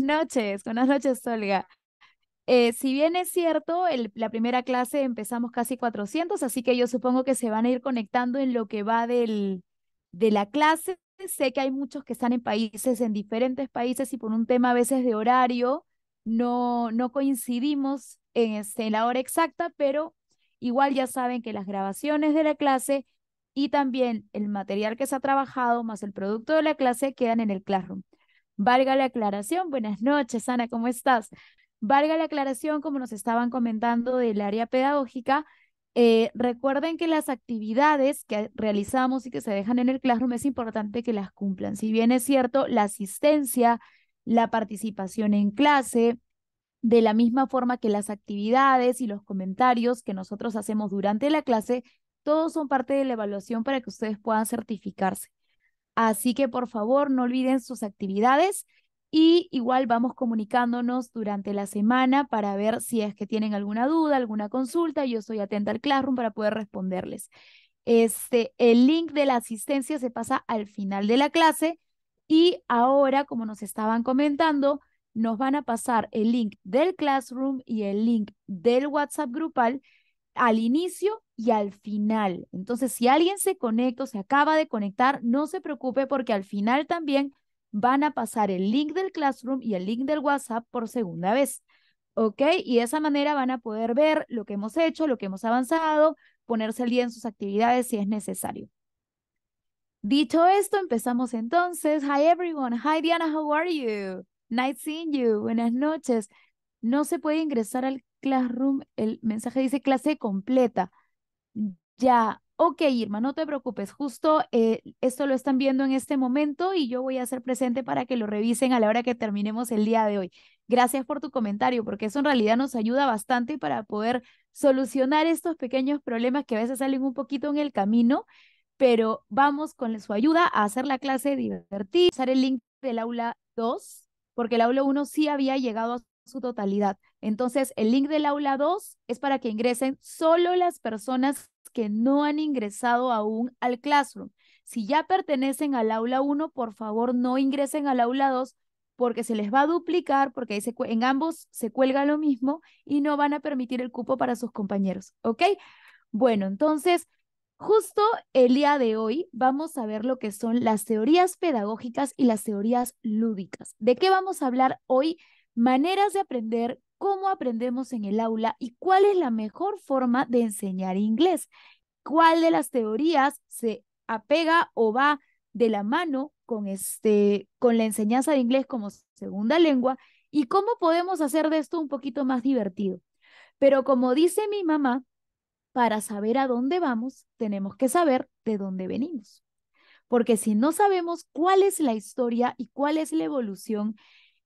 noches, buenas noches, Olga. Eh, si bien es cierto, la primera clase empezamos casi 400, así que yo supongo que se van a ir conectando en lo que va del, de la clase. Sé que hay muchos que están en países, en diferentes países, y por un tema a veces de horario no, no coincidimos en este, la hora exacta, pero igual ya saben que las grabaciones de la clase y también el material que se ha trabajado más el producto de la clase quedan en el Classroom. Valga la aclaración, buenas noches, Ana, ¿cómo estás? Valga la aclaración, como nos estaban comentando del área pedagógica, eh, recuerden que las actividades que realizamos y que se dejan en el classroom es importante que las cumplan. Si bien es cierto, la asistencia, la participación en clase, de la misma forma que las actividades y los comentarios que nosotros hacemos durante la clase, todos son parte de la evaluación para que ustedes puedan certificarse. Así que por favor no olviden sus actividades y igual vamos comunicándonos durante la semana para ver si es que tienen alguna duda, alguna consulta. Yo estoy atenta al Classroom para poder responderles. Este, el link de la asistencia se pasa al final de la clase y ahora, como nos estaban comentando, nos van a pasar el link del Classroom y el link del WhatsApp grupal al inicio y al final. Entonces, si alguien se conecta o se acaba de conectar, no se preocupe porque al final también van a pasar el link del Classroom y el link del WhatsApp por segunda vez. ¿Ok? Y de esa manera van a poder ver lo que hemos hecho, lo que hemos avanzado, ponerse al día en sus actividades si es necesario. Dicho esto, empezamos entonces. Hi everyone. Hi Diana, how are you? Nice seeing you. Buenas noches. No se puede ingresar al Classroom. El mensaje dice clase completa. Ya, ok, Irma, no te preocupes, justo eh, esto lo están viendo en este momento y yo voy a ser presente para que lo revisen a la hora que terminemos el día de hoy. Gracias por tu comentario, porque eso en realidad nos ayuda bastante para poder solucionar estos pequeños problemas que a veces salen un poquito en el camino, pero vamos con su ayuda a hacer la clase divertida, usar el link del aula 2, porque el aula 1 sí había llegado a su totalidad. Entonces, el link del aula 2 es para que ingresen solo las personas que no han ingresado aún al Classroom. Si ya pertenecen al aula 1, por favor no ingresen al aula 2 porque se les va a duplicar, porque en ambos se cuelga lo mismo y no van a permitir el cupo para sus compañeros, ¿ok? Bueno, entonces, justo el día de hoy vamos a ver lo que son las teorías pedagógicas y las teorías lúdicas. ¿De qué vamos a hablar hoy? maneras de aprender, cómo aprendemos en el aula y cuál es la mejor forma de enseñar inglés, cuál de las teorías se apega o va de la mano con, este, con la enseñanza de inglés como segunda lengua y cómo podemos hacer de esto un poquito más divertido. Pero como dice mi mamá, para saber a dónde vamos, tenemos que saber de dónde venimos. Porque si no sabemos cuál es la historia y cuál es la evolución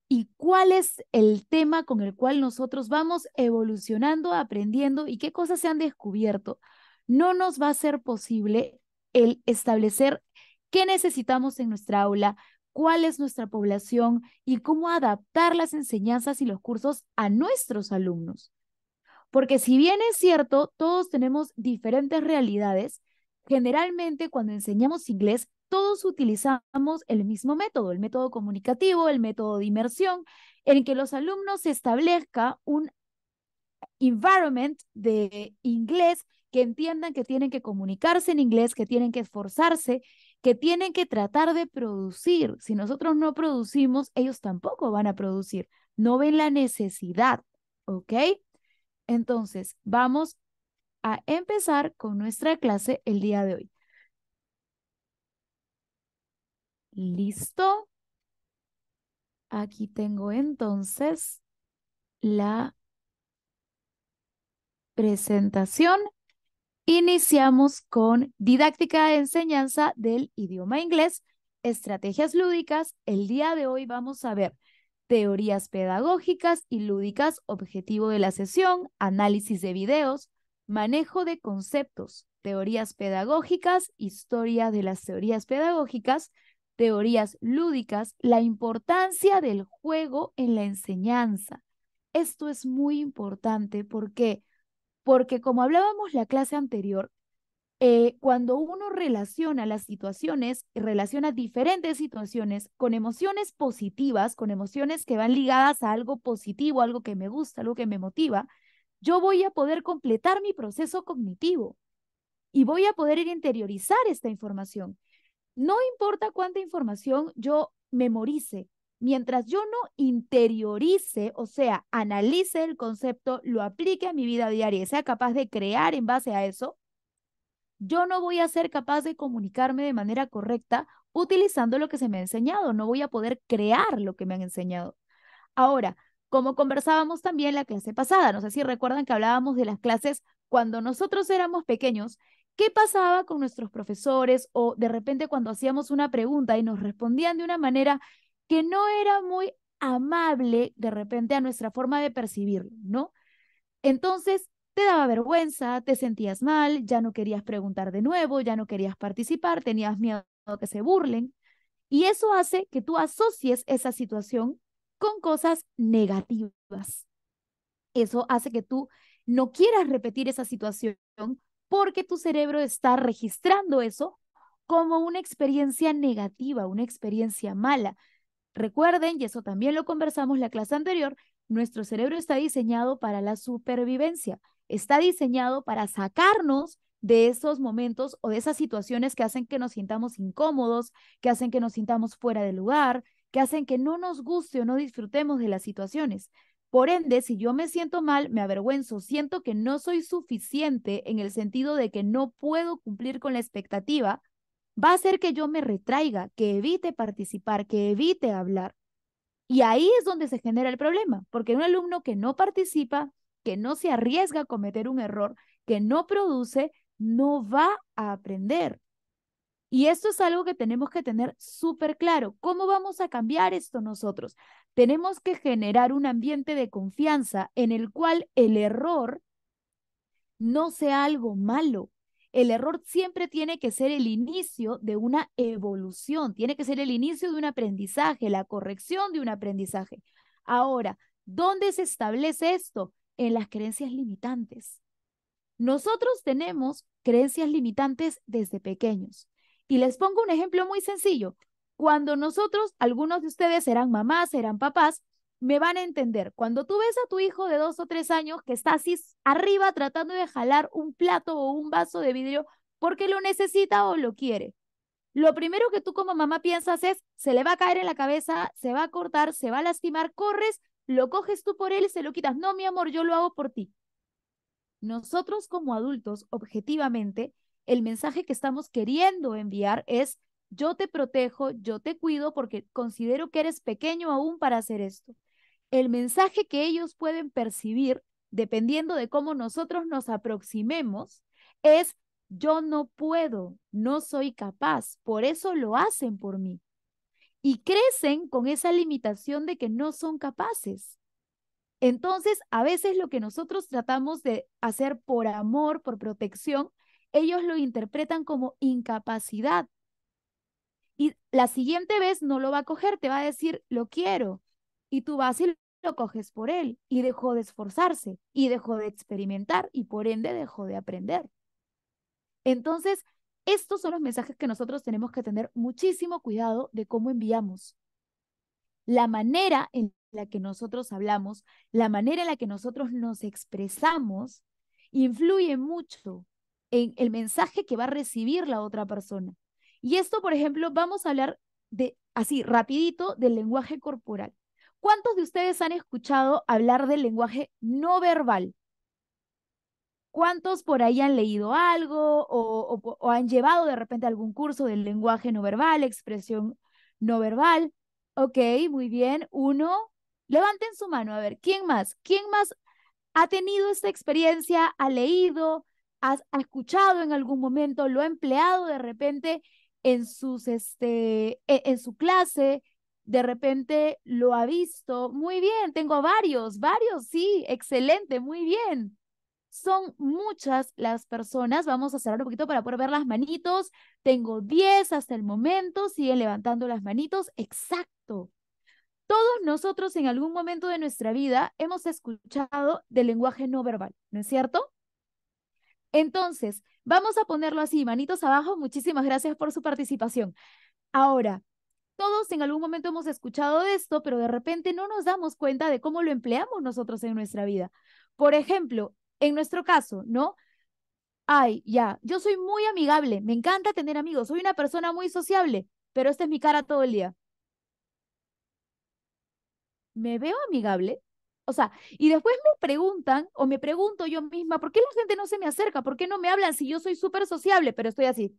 y cuál es el tema con el cual nosotros vamos evolucionando, aprendiendo y qué cosas se han descubierto. No nos va a ser posible el establecer qué necesitamos en nuestra aula, cuál es nuestra población y cómo adaptar las enseñanzas y los cursos a nuestros alumnos. Porque si bien es cierto, todos tenemos diferentes realidades, generalmente cuando enseñamos inglés, todos utilizamos el mismo método, el método comunicativo, el método de inmersión, en que los alumnos se establezca un environment de inglés que entiendan que tienen que comunicarse en inglés, que tienen que esforzarse, que tienen que tratar de producir. Si nosotros no producimos, ellos tampoco van a producir. No ven la necesidad, ¿ok? Entonces, vamos a empezar con nuestra clase el día de hoy. Listo. Aquí tengo entonces la presentación. Iniciamos con didáctica de enseñanza del idioma inglés, estrategias lúdicas. El día de hoy vamos a ver teorías pedagógicas y lúdicas, objetivo de la sesión, análisis de videos, manejo de conceptos, teorías pedagógicas, historia de las teorías pedagógicas, teorías lúdicas, la importancia del juego en la enseñanza. Esto es muy importante porque, porque como hablábamos la clase anterior, eh, cuando uno relaciona las situaciones, relaciona diferentes situaciones con emociones positivas, con emociones que van ligadas a algo positivo, algo que me gusta, algo que me motiva, yo voy a poder completar mi proceso cognitivo y voy a poder interiorizar esta información. No importa cuánta información yo memorice, mientras yo no interiorice, o sea, analice el concepto, lo aplique a mi vida diaria y sea capaz de crear en base a eso, yo no voy a ser capaz de comunicarme de manera correcta utilizando lo que se me ha enseñado, no voy a poder crear lo que me han enseñado. Ahora, como conversábamos también la clase pasada. No sé si recuerdan que hablábamos de las clases cuando nosotros éramos pequeños, ¿Qué pasaba con nuestros profesores o de repente cuando hacíamos una pregunta y nos respondían de una manera que no era muy amable de repente a nuestra forma de percibirlo, ¿no? Entonces te daba vergüenza, te sentías mal, ya no querías preguntar de nuevo, ya no querías participar, tenías miedo que se burlen. Y eso hace que tú asocies esa situación con cosas negativas. Eso hace que tú no quieras repetir esa situación porque tu cerebro está registrando eso como una experiencia negativa, una experiencia mala. Recuerden, y eso también lo conversamos la clase anterior, nuestro cerebro está diseñado para la supervivencia, está diseñado para sacarnos de esos momentos o de esas situaciones que hacen que nos sintamos incómodos, que hacen que nos sintamos fuera de lugar, que hacen que no nos guste o no disfrutemos de las situaciones. Por ende, si yo me siento mal, me avergüenzo, siento que no soy suficiente en el sentido de que no puedo cumplir con la expectativa, va a hacer que yo me retraiga, que evite participar, que evite hablar. Y ahí es donde se genera el problema, porque un alumno que no participa, que no se arriesga a cometer un error, que no produce, no va a aprender. Y esto es algo que tenemos que tener súper claro. ¿Cómo vamos a cambiar esto nosotros? Tenemos que generar un ambiente de confianza en el cual el error no sea algo malo. El error siempre tiene que ser el inicio de una evolución, tiene que ser el inicio de un aprendizaje, la corrección de un aprendizaje. Ahora, ¿dónde se establece esto? En las creencias limitantes. Nosotros tenemos creencias limitantes desde pequeños. Y les pongo un ejemplo muy sencillo. Cuando nosotros, algunos de ustedes serán mamás, serán papás, me van a entender. Cuando tú ves a tu hijo de dos o tres años que está así arriba tratando de jalar un plato o un vaso de vidrio porque lo necesita o lo quiere, lo primero que tú como mamá piensas es, se le va a caer en la cabeza, se va a cortar, se va a lastimar, corres, lo coges tú por él, se lo quitas. No, mi amor, yo lo hago por ti. Nosotros como adultos, objetivamente, el mensaje que estamos queriendo enviar es, yo te protejo, yo te cuido porque considero que eres pequeño aún para hacer esto. El mensaje que ellos pueden percibir, dependiendo de cómo nosotros nos aproximemos, es, yo no puedo, no soy capaz, por eso lo hacen por mí. Y crecen con esa limitación de que no son capaces. Entonces, a veces lo que nosotros tratamos de hacer por amor, por protección, ellos lo interpretan como incapacidad. Y la siguiente vez no lo va a coger, te va a decir, lo quiero. Y tú vas y lo coges por él. Y dejó de esforzarse, y dejó de experimentar, y por ende dejó de aprender. Entonces, estos son los mensajes que nosotros tenemos que tener muchísimo cuidado de cómo enviamos. La manera en la que nosotros hablamos, la manera en la que nosotros nos expresamos, influye mucho el mensaje que va a recibir la otra persona. Y esto, por ejemplo, vamos a hablar de así rapidito del lenguaje corporal. ¿Cuántos de ustedes han escuchado hablar del lenguaje no verbal? ¿Cuántos por ahí han leído algo o, han llevado de repente algún curso del lenguaje no verbal, expresión no verbal? Ok, muy bien. Uno, levanten su mano. A ver, ¿quién más? ¿Quién más ha tenido esta experiencia, ha leído, has, escuchado en algún momento, lo ha empleado de repente en, sus, este, e-, en, su clase, de repente lo ha visto. Muy bien, tengo varios, varios, sí, excelente, muy bien. Son muchas las personas. Vamos a cerrar un poquito para poder ver las manitos. Tengo 10 hasta el momento. Siguen levantando las manitos. Exacto. Todos nosotros en algún momento de nuestra vida hemos escuchado del lenguaje no verbal, ¿no es cierto? Entonces, vamos a ponerlo así, manitos abajo, muchísimas gracias por su participación. Ahora, todos en algún momento hemos escuchado esto, pero de repente no nos damos cuenta de cómo lo empleamos nosotros en nuestra vida. Por ejemplo, en nuestro caso, ¿no? Ay, ya, yo soy muy amigable, me encanta tener amigos, soy una persona muy sociable, pero esta es mi cara todo el día. ¿Me veo amigable? O sea, y después me preguntan o me pregunto yo misma, ¿por qué la gente no se me acerca? ¿Por qué no me hablan si yo soy súper sociable, pero estoy así?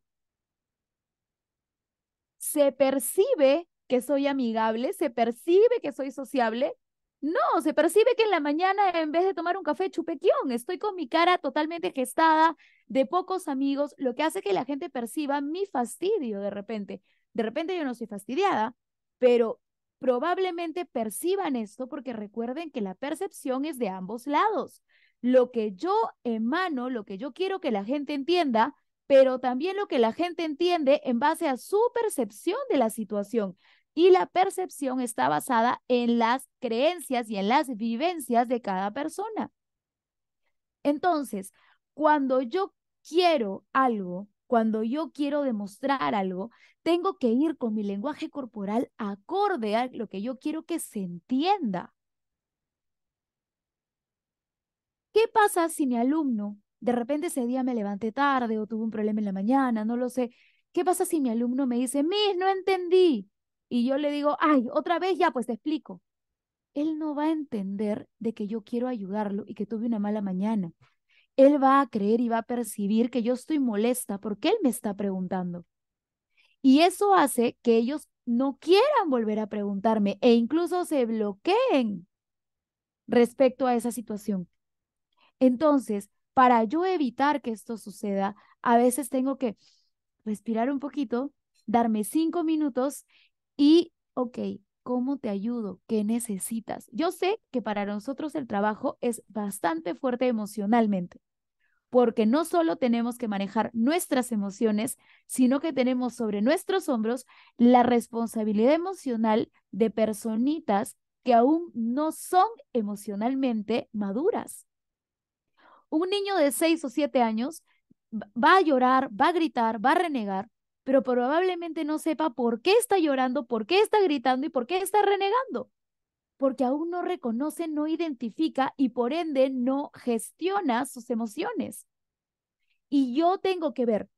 ¿Se percibe que soy amigable? ¿Se percibe que soy sociable? No, se percibe que en la mañana en vez de tomar un café chupequión, estoy con mi cara totalmente gestada, de pocos amigos, lo que hace que la gente perciba mi fastidio de repente. De repente yo no soy fastidiada, pero probablemente perciban esto porque recuerden que la percepción es de ambos lados. Lo que yo emano, lo que yo quiero que la gente entienda, pero también lo que la gente entiende en base a su percepción de la situación. Y la percepción está basada en las creencias y en las vivencias de cada persona. Entonces, cuando yo quiero algo, cuando yo quiero demostrar algo, tengo que ir con mi lenguaje corporal acorde a lo que yo quiero que se entienda. ¿Qué pasa si mi alumno, de repente ese día me levanté tarde o tuve un problema en la mañana, no lo sé? ¿Qué pasa si mi alumno me dice, Miss, no entendí? Y yo le digo, ay, otra vez ya, pues te explico. Él no va a entender de que yo quiero ayudarlo y que tuve una mala mañana él va a creer y va a percibir que yo estoy molesta porque él me está preguntando. Y eso hace que ellos no quieran volver a preguntarme e incluso se bloqueen respecto a esa situación. Entonces, para yo evitar que esto suceda, a veces tengo que respirar un poquito, darme cinco minutos y, ok, ¿Cómo te ayudo? ¿Qué necesitas? Yo sé que para nosotros el trabajo es bastante fuerte emocionalmente, porque no solo tenemos que manejar nuestras emociones, sino que tenemos sobre nuestros hombros la responsabilidad emocional de personitas que aún no son emocionalmente maduras. Un niño de seis o siete años va a llorar, va a gritar, va a renegar, pero probablemente no sepa por qué está llorando, por qué está gritando y por qué está renegando. Porque aún no reconoce, no identifica y por ende no gestiona sus emociones. Y yo tengo que ver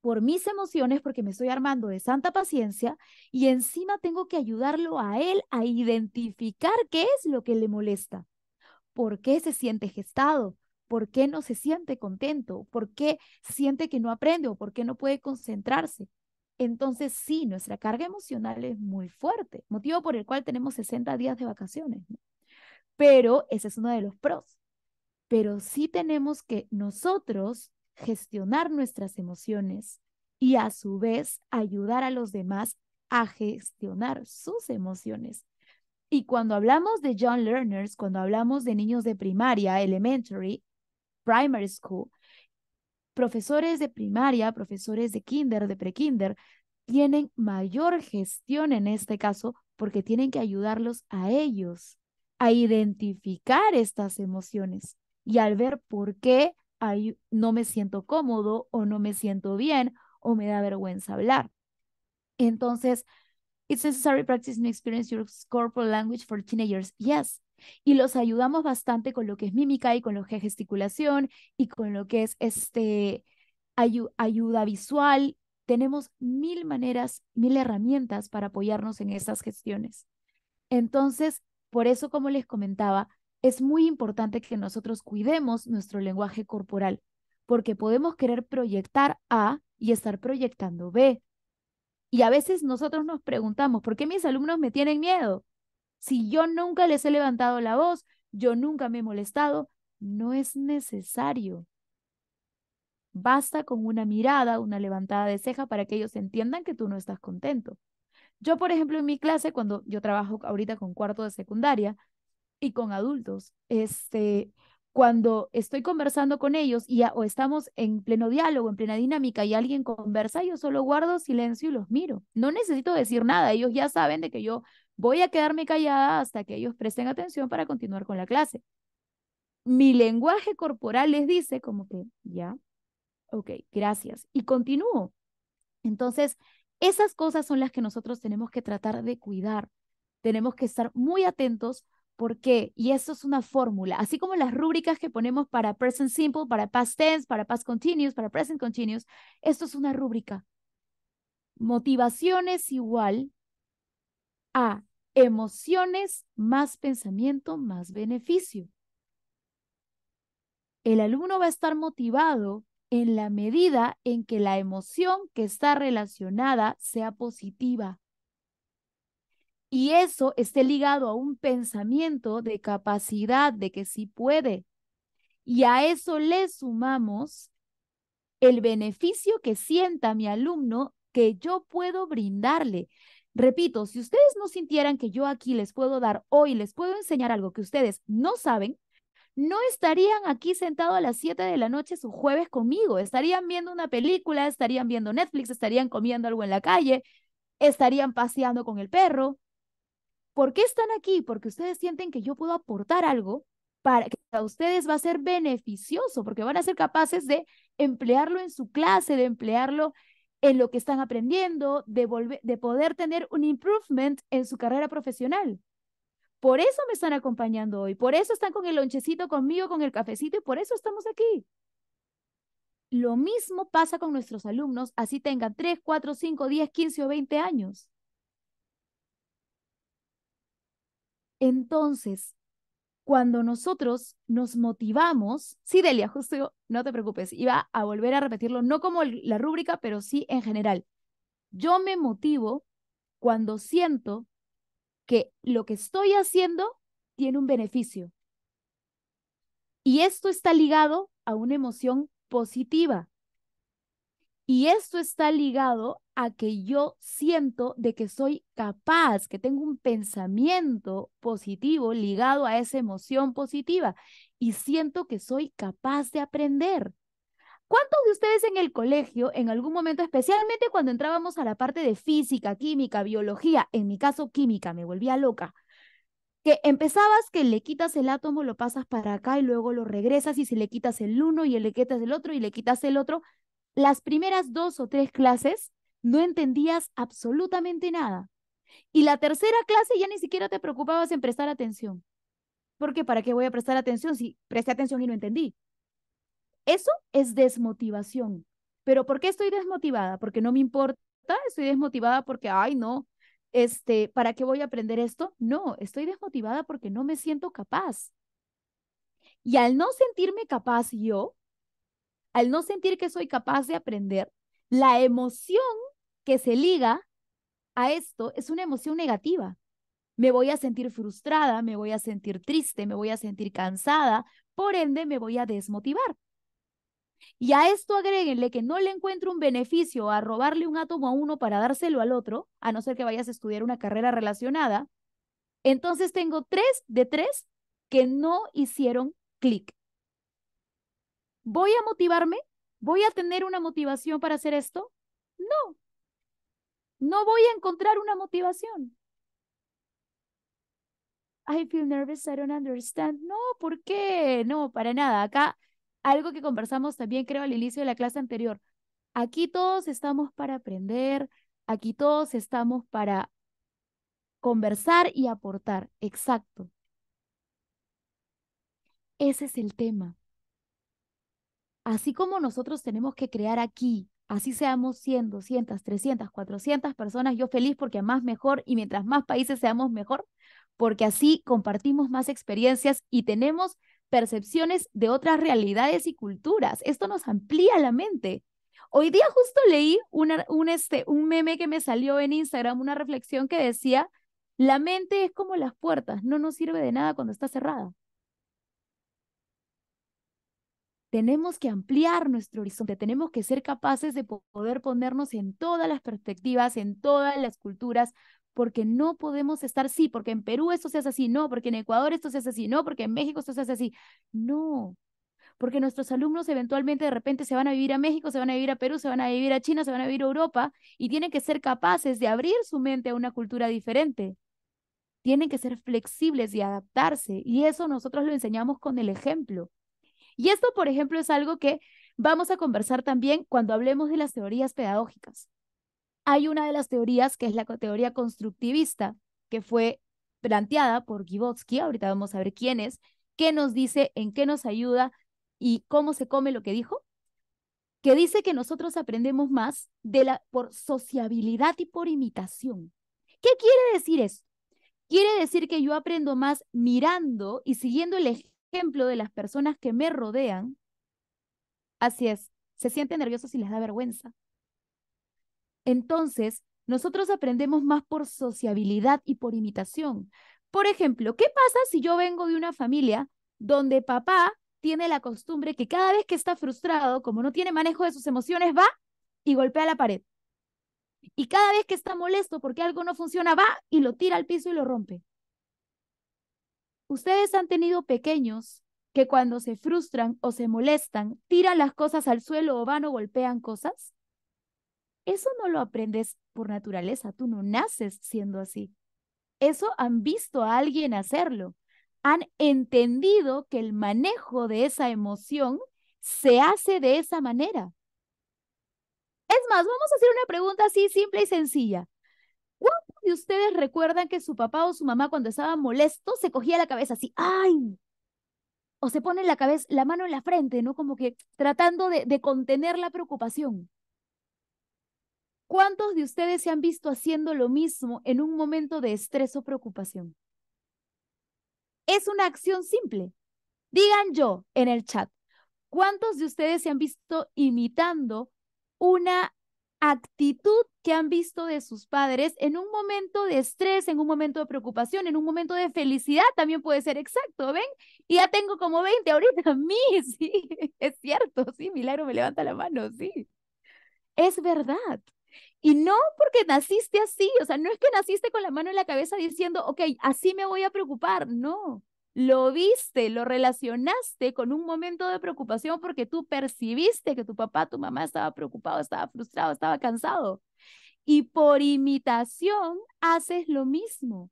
por mis emociones porque me estoy armando de santa paciencia y encima tengo que ayudarlo a él a identificar qué es lo que le molesta, por qué se siente gestado, por qué no se siente contento, por qué siente que no aprende o por qué no puede concentrarse. Entonces, sí, nuestra carga emocional es muy fuerte, motivo por el cual tenemos 60 días de vacaciones. Pero ese es uno de los pros. Pero sí tenemos que nosotros gestionar nuestras emociones y a su vez ayudar a los demás a gestionar sus emociones. Y cuando hablamos de Young Learners, cuando hablamos de niños de primaria, elementary, primary school, profesores de primaria, profesores de kinder, de pre kinder, tienen mayor gestión en este caso porque tienen que ayudarlos a ellos a identificar estas emociones y al ver por qué no me siento cómodo o no me siento bien o me da vergüenza hablar. Entonces, it's necessary practice and experience your corporal language for teenagers. Yes, y los ayudamos bastante con lo que es mímica y con lo que es gesticulación y con lo que es este ayuda visual. Tenemos mil maneras, mil herramientas para apoyarnos en esas gestiones. Entonces, por eso, como les comentaba, es muy importante que nosotros cuidemos nuestro lenguaje corporal, porque podemos querer proyectar A y estar proyectando B. Y a veces nosotros nos preguntamos, ¿por qué mis alumnos me tienen miedo? Si yo nunca les he levantado la voz, yo nunca me he molestado, no es necesario. Basta con una mirada, una levantada de ceja para que ellos entiendan que tú no estás contento. Yo, por ejemplo, en mi clase, cuando yo trabajo ahorita con cuarto de secundaria y con adultos, este, cuando estoy conversando con ellos y o estamos en pleno diálogo, en plena dinámica y alguien conversa, yo solo guardo silencio y los miro. No necesito decir nada, ellos ya saben de que yo Voy a quedarme callada hasta que ellos presten atención para continuar con la clase. Mi lenguaje corporal les dice como que, ya, ok, gracias. Y continúo. Entonces, esas cosas son las que nosotros tenemos que tratar de cuidar. Tenemos que estar muy atentos porque, y eso es una fórmula, así como las rúbricas que ponemos para present simple, para past tense, para past continuous, para present continuous, esto es una rúbrica. Motivaciones igual a emociones más pensamiento más beneficio. El alumno va a estar motivado en la medida en que la emoción que está relacionada sea positiva. Y eso esté ligado a un pensamiento de capacidad, de que sí puede. Y a eso le sumamos el beneficio que sienta mi alumno que yo puedo brindarle, Repito, si ustedes no sintieran que yo aquí les puedo dar hoy, les puedo enseñar algo que ustedes no saben, no estarían aquí sentados a las 7 de la noche su jueves conmigo, estarían viendo una película, estarían viendo Netflix, estarían comiendo algo en la calle, estarían paseando con el perro. ¿Por qué están aquí? Porque ustedes sienten que yo puedo aportar algo para que a ustedes va a ser beneficioso, porque van a ser capaces de emplearlo en su clase, de emplearlo en lo que están aprendiendo, de, de poder tener un improvement en su carrera profesional. Por eso me están acompañando hoy, por eso están con el lonchecito conmigo, con el cafecito y por eso estamos aquí. Lo mismo pasa con nuestros alumnos, así tengan 3, 4, 5, 10, 15 o 20 años. Entonces, cuando nosotros nos motivamos, sí, Delia, justo no te preocupes, iba a volver a repetirlo, no como la rúbrica, pero sí en general. Yo me motivo cuando siento que lo que estoy haciendo tiene un beneficio. Y esto está ligado a una emoción positiva. Y esto está ligado a que yo siento de que soy capaz, que tengo un pensamiento positivo ligado a esa emoción positiva y siento que soy capaz de aprender. ¿Cuántos de ustedes en el colegio, en algún momento, especialmente cuando entrábamos a la parte de física, química, biología, en mi caso química, me volvía loca, que empezabas que le quitas el átomo, lo pasas para acá y luego lo regresas y si le quitas el uno y le quitas el otro y le quitas el otro, las primeras dos o tres clases no entendías absolutamente nada. Y la tercera clase ya ni siquiera te preocupabas en prestar atención. Porque ¿para qué voy a prestar atención si presté atención y no entendí? Eso es desmotivación. Pero ¿por qué estoy desmotivada? Porque no me importa, estoy desmotivada porque, ay, no, este, ¿para qué voy a aprender esto? No, estoy desmotivada porque no me siento capaz. Y al no sentirme capaz yo, al no sentir que soy capaz de aprender, la emoción que se liga a esto es una emoción negativa. Me voy a sentir frustrada, me voy a sentir triste, me voy a sentir cansada, por ende me voy a desmotivar. Y a esto agréguenle que no le encuentro un beneficio a robarle un átomo a uno para dárselo al otro, a no ser que vayas a estudiar una carrera relacionada. Entonces tengo tres de tres que no hicieron clic. ¿Voy a motivarme? ¿Voy a tener una motivación para hacer esto? No. No voy a encontrar una motivación. I feel nervous, I don't understand. No, ¿por qué? No, para nada. Acá, algo que conversamos también, creo, al inicio de la clase anterior. Aquí todos estamos para aprender, aquí todos estamos para conversar y aportar. Exacto. Ese es el tema. Así como nosotros tenemos que crear aquí, así seamos 100, 200, 300, 400 personas, yo feliz porque más mejor y mientras más países seamos mejor, porque así compartimos más experiencias y tenemos percepciones de otras realidades y culturas. Esto nos amplía la mente. Hoy día justo leí un, este, un meme que me salió en Instagram, una reflexión que decía, la mente es como las puertas, no nos sirve de nada cuando está cerrada. Tenemos que ampliar nuestro horizonte, tenemos que ser capaces de poder ponernos en todas las perspectivas, en todas las culturas, porque no podemos estar, sí, porque en Perú esto se hace así, no, porque en Ecuador esto se hace así, no, porque en México esto se hace así. No, porque nuestros alumnos eventualmente de repente se van a vivir a México, se van a vivir a Perú, se van a vivir a China, se van a vivir a Europa y tienen que ser capaces de abrir su mente a una cultura diferente. Tienen que ser flexibles y adaptarse y eso nosotros lo enseñamos con el ejemplo. Y esto, por ejemplo, es algo que vamos a conversar también cuando hablemos de las teorías pedagógicas. Hay una de las teorías que es la teoría constructivista, que fue planteada por Gibotsky, ahorita vamos a ver quién es, qué nos dice, en qué nos ayuda y cómo se come lo que dijo, que dice que nosotros aprendemos más de la, por sociabilidad y por imitación. ¿Qué quiere decir esto Quiere decir que yo aprendo más mirando y siguiendo el ejemplo de las personas que me rodean, así es, se sienten nerviosos y les da vergüenza. Entonces, nosotros aprendemos más por sociabilidad y por imitación. Por ejemplo, ¿qué pasa si yo vengo de una familia donde papá tiene la costumbre que cada vez que está frustrado, como no tiene manejo de sus emociones, va y golpea la pared? Y cada vez que está molesto porque algo no funciona, va y lo tira al piso y lo rompe. Ustedes han tenido pequeños que cuando se frustran o se molestan, tiran las cosas al suelo o van o golpean cosas. Eso no lo aprendes por naturaleza, tú no naces siendo así. Eso han visto a alguien hacerlo. Han entendido que el manejo de esa emoción se hace de esa manera. Es más, vamos a hacer una pregunta así simple y sencilla de ustedes recuerdan que su papá o su mamá cuando estaba molesto se cogía la cabeza así, ¡ay! O se pone la cabeza, la mano en la frente, ¿no? Como que tratando de, de contener la preocupación. ¿Cuántos de ustedes se han visto haciendo lo mismo en un momento de estrés o preocupación? Es una acción simple. Digan yo en el chat, ¿cuántos de ustedes se han visto imitando una actitud que han visto de sus padres en un momento de estrés, en un momento de preocupación, en un momento de felicidad, también puede ser exacto, ¿ven? Y ya tengo como 20 ahorita, mí, sí, es cierto, sí, Milagro me levanta la mano, sí. Es verdad. Y no porque naciste así, o sea, no es que naciste con la mano en la cabeza diciendo, ok, así me voy a preocupar, no lo viste, lo relacionaste con un momento de preocupación porque tú percibiste que tu papá, tu mamá estaba preocupado, estaba frustrado, estaba cansado. Y por imitación haces lo mismo.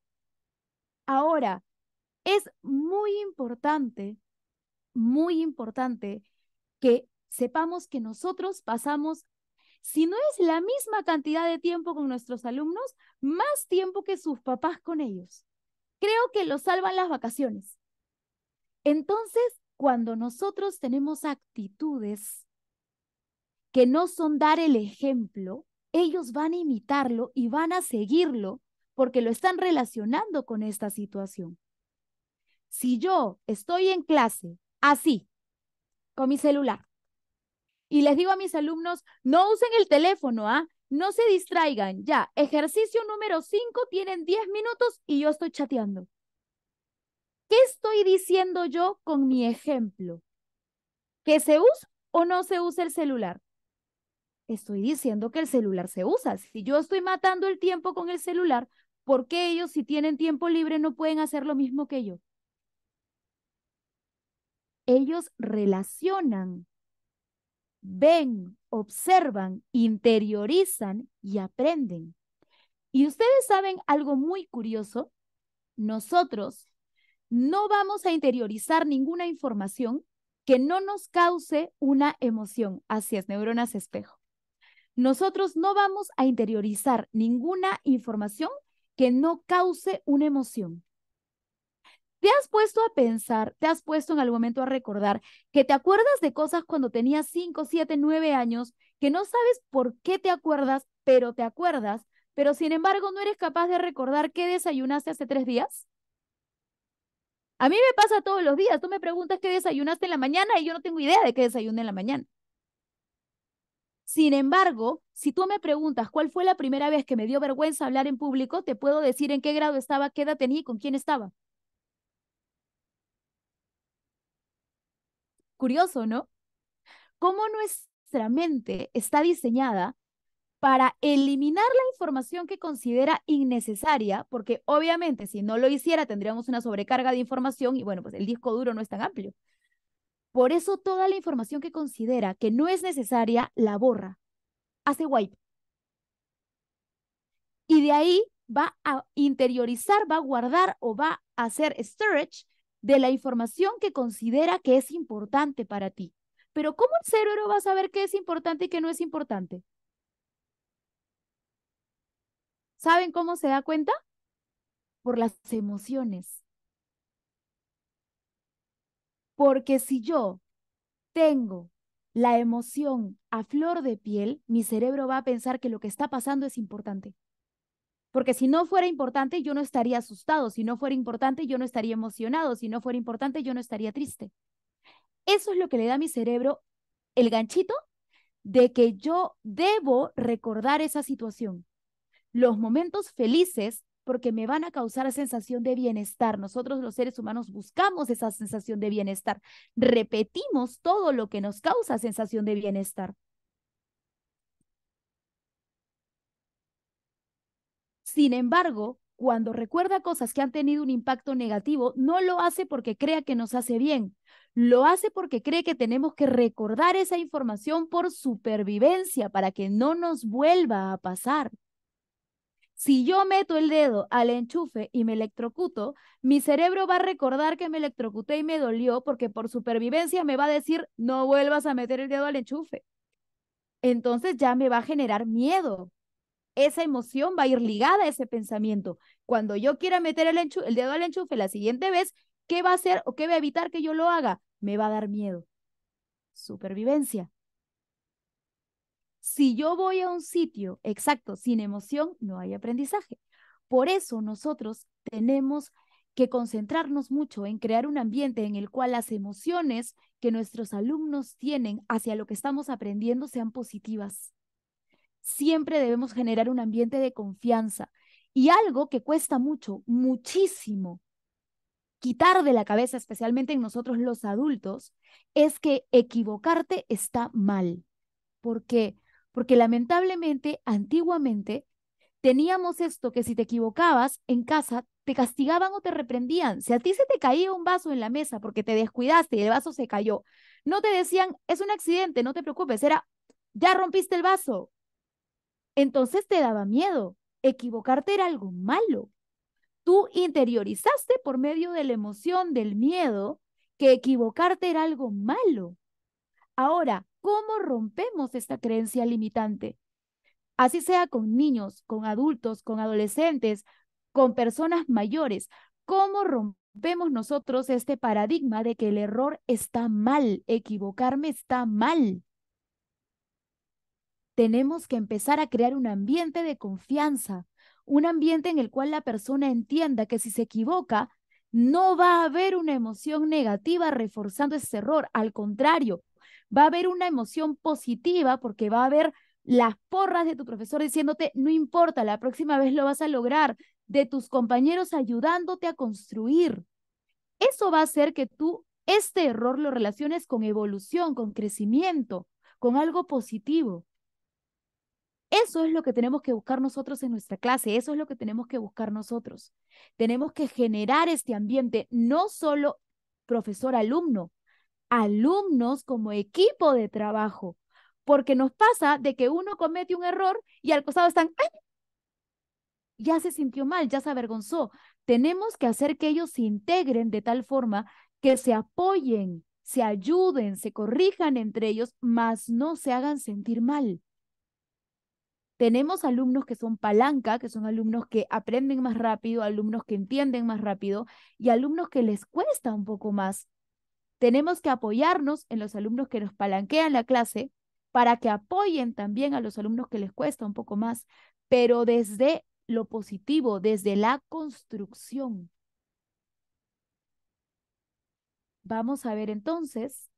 Ahora, es muy importante, muy importante que sepamos que nosotros pasamos, si no es la misma cantidad de tiempo con nuestros alumnos, más tiempo que sus papás con ellos creo que lo salvan las vacaciones. Entonces, cuando nosotros tenemos actitudes que no son dar el ejemplo, ellos van a imitarlo y van a seguirlo porque lo están relacionando con esta situación. Si yo estoy en clase así, con mi celular, y les digo a mis alumnos, no usen el teléfono, ¿ah? No se distraigan, ya. Ejercicio número 5, tienen 10 minutos y yo estoy chateando. ¿Qué estoy diciendo yo con mi ejemplo? ¿Que se usa o no se usa el celular? Estoy diciendo que el celular se usa. Si yo estoy matando el tiempo con el celular, ¿por qué ellos si tienen tiempo libre no pueden hacer lo mismo que yo? Ellos relacionan ven, observan, interiorizan y aprenden. Y ustedes saben algo muy curioso. Nosotros no vamos a interiorizar ninguna información que no nos cause una emoción. Así es, neuronas espejo. Nosotros no vamos a interiorizar ninguna información que no cause una emoción. ¿Te has puesto a pensar, te has puesto en algún momento a recordar que te acuerdas de cosas cuando tenías 5, 7, 9 años, que no sabes por qué te acuerdas, pero te acuerdas, pero sin embargo no eres capaz de recordar qué desayunaste hace tres días? A mí me pasa todos los días, tú me preguntas qué desayunaste en la mañana y yo no tengo idea de qué desayuné en la mañana. Sin embargo, si tú me preguntas cuál fue la primera vez que me dio vergüenza hablar en público, te puedo decir en qué grado estaba, qué edad tenía y con quién estaba. Curioso, ¿no? Cómo nuestra mente está diseñada para eliminar la información que considera innecesaria, porque obviamente si no lo hiciera tendríamos una sobrecarga de información y bueno, pues el disco duro no es tan amplio. Por eso toda la información que considera que no es necesaria la borra, hace wipe. Y de ahí va a interiorizar, va a guardar o va a hacer storage de la información que considera que es importante para ti. Pero ¿cómo el cerebro va a saber qué es importante y qué no es importante? ¿Saben cómo se da cuenta? Por las emociones. Porque si yo tengo la emoción a flor de piel, mi cerebro va a pensar que lo que está pasando es importante. Porque si no fuera importante, yo no estaría asustado, si no fuera importante, yo no estaría emocionado, si no fuera importante, yo no estaría triste. Eso es lo que le da a mi cerebro el ganchito de que yo debo recordar esa situación. Los momentos felices porque me van a causar sensación de bienestar. Nosotros los seres humanos buscamos esa sensación de bienestar. Repetimos todo lo que nos causa sensación de bienestar. Sin embargo, cuando recuerda cosas que han tenido un impacto negativo, no lo hace porque crea que nos hace bien, lo hace porque cree que tenemos que recordar esa información por supervivencia para que no nos vuelva a pasar. Si yo meto el dedo al enchufe y me electrocuto, mi cerebro va a recordar que me electrocuté y me dolió porque por supervivencia me va a decir, no vuelvas a meter el dedo al enchufe. Entonces ya me va a generar miedo, esa emoción va a ir ligada a ese pensamiento. Cuando yo quiera meter el, dedo al enchufe la siguiente vez, ¿qué va a hacer o qué va a evitar que yo lo haga? Me va a dar miedo. Supervivencia. Si yo voy a un sitio exacto, sin emoción, no hay aprendizaje. Por eso nosotros tenemos que concentrarnos mucho en crear un ambiente en el cual las emociones que nuestros alumnos tienen hacia lo que estamos aprendiendo sean positivas siempre debemos generar un ambiente de confianza. Y algo que cuesta mucho, muchísimo, quitar de la cabeza, especialmente en nosotros los adultos, es que equivocarte está mal. ¿Por qué? Porque lamentablemente, antiguamente, teníamos esto que si te equivocabas en casa, te castigaban o te reprendían. Si a ti se te caía un vaso en la mesa porque te descuidaste y el vaso se cayó, no te decían, es un accidente, no te preocupes, era, ya rompiste el vaso, entonces te daba miedo. Equivocarte era algo malo. Tú interiorizaste por medio de la emoción del miedo que equivocarte era algo malo. Ahora, ¿cómo rompemos esta creencia limitante? Así sea con niños, con adultos, con adolescentes, con personas mayores, ¿cómo rompemos nosotros este paradigma de que el error está mal, equivocarme está mal? tenemos que empezar a crear un ambiente de confianza, un ambiente en el cual la persona entienda que si se equivoca, no va a haber una emoción negativa reforzando ese error, al contrario, va a haber una emoción positiva porque va a haber las porras de tu profesor diciéndote, no importa, la próxima vez lo vas a lograr, de tus compañeros ayudándote a construir. Eso va a hacer que tú este error lo relaciones con evolución, con crecimiento, con algo positivo. Eso es lo que tenemos que buscar nosotros en nuestra clase, eso es lo que tenemos que buscar nosotros. Tenemos que generar este ambiente, no solo profesor-alumno, alumnos como equipo de trabajo, porque nos pasa de que uno comete un error y al costado están, ¡ay! ya se sintió mal, ya se avergonzó. Tenemos que hacer que ellos se integren de tal forma que se apoyen, se ayuden, se corrijan entre ellos, mas no se hagan sentir mal. Tenemos alumnos que son palanca, que son alumnos que aprenden más rápido, alumnos que entienden más rápido y alumnos que les cuesta un poco más. Tenemos que apoyarnos en los alumnos que nos palanquean la clase para que apoyen también a los alumnos que les cuesta un poco más, pero desde lo positivo, desde la construcción. Vamos a ver entonces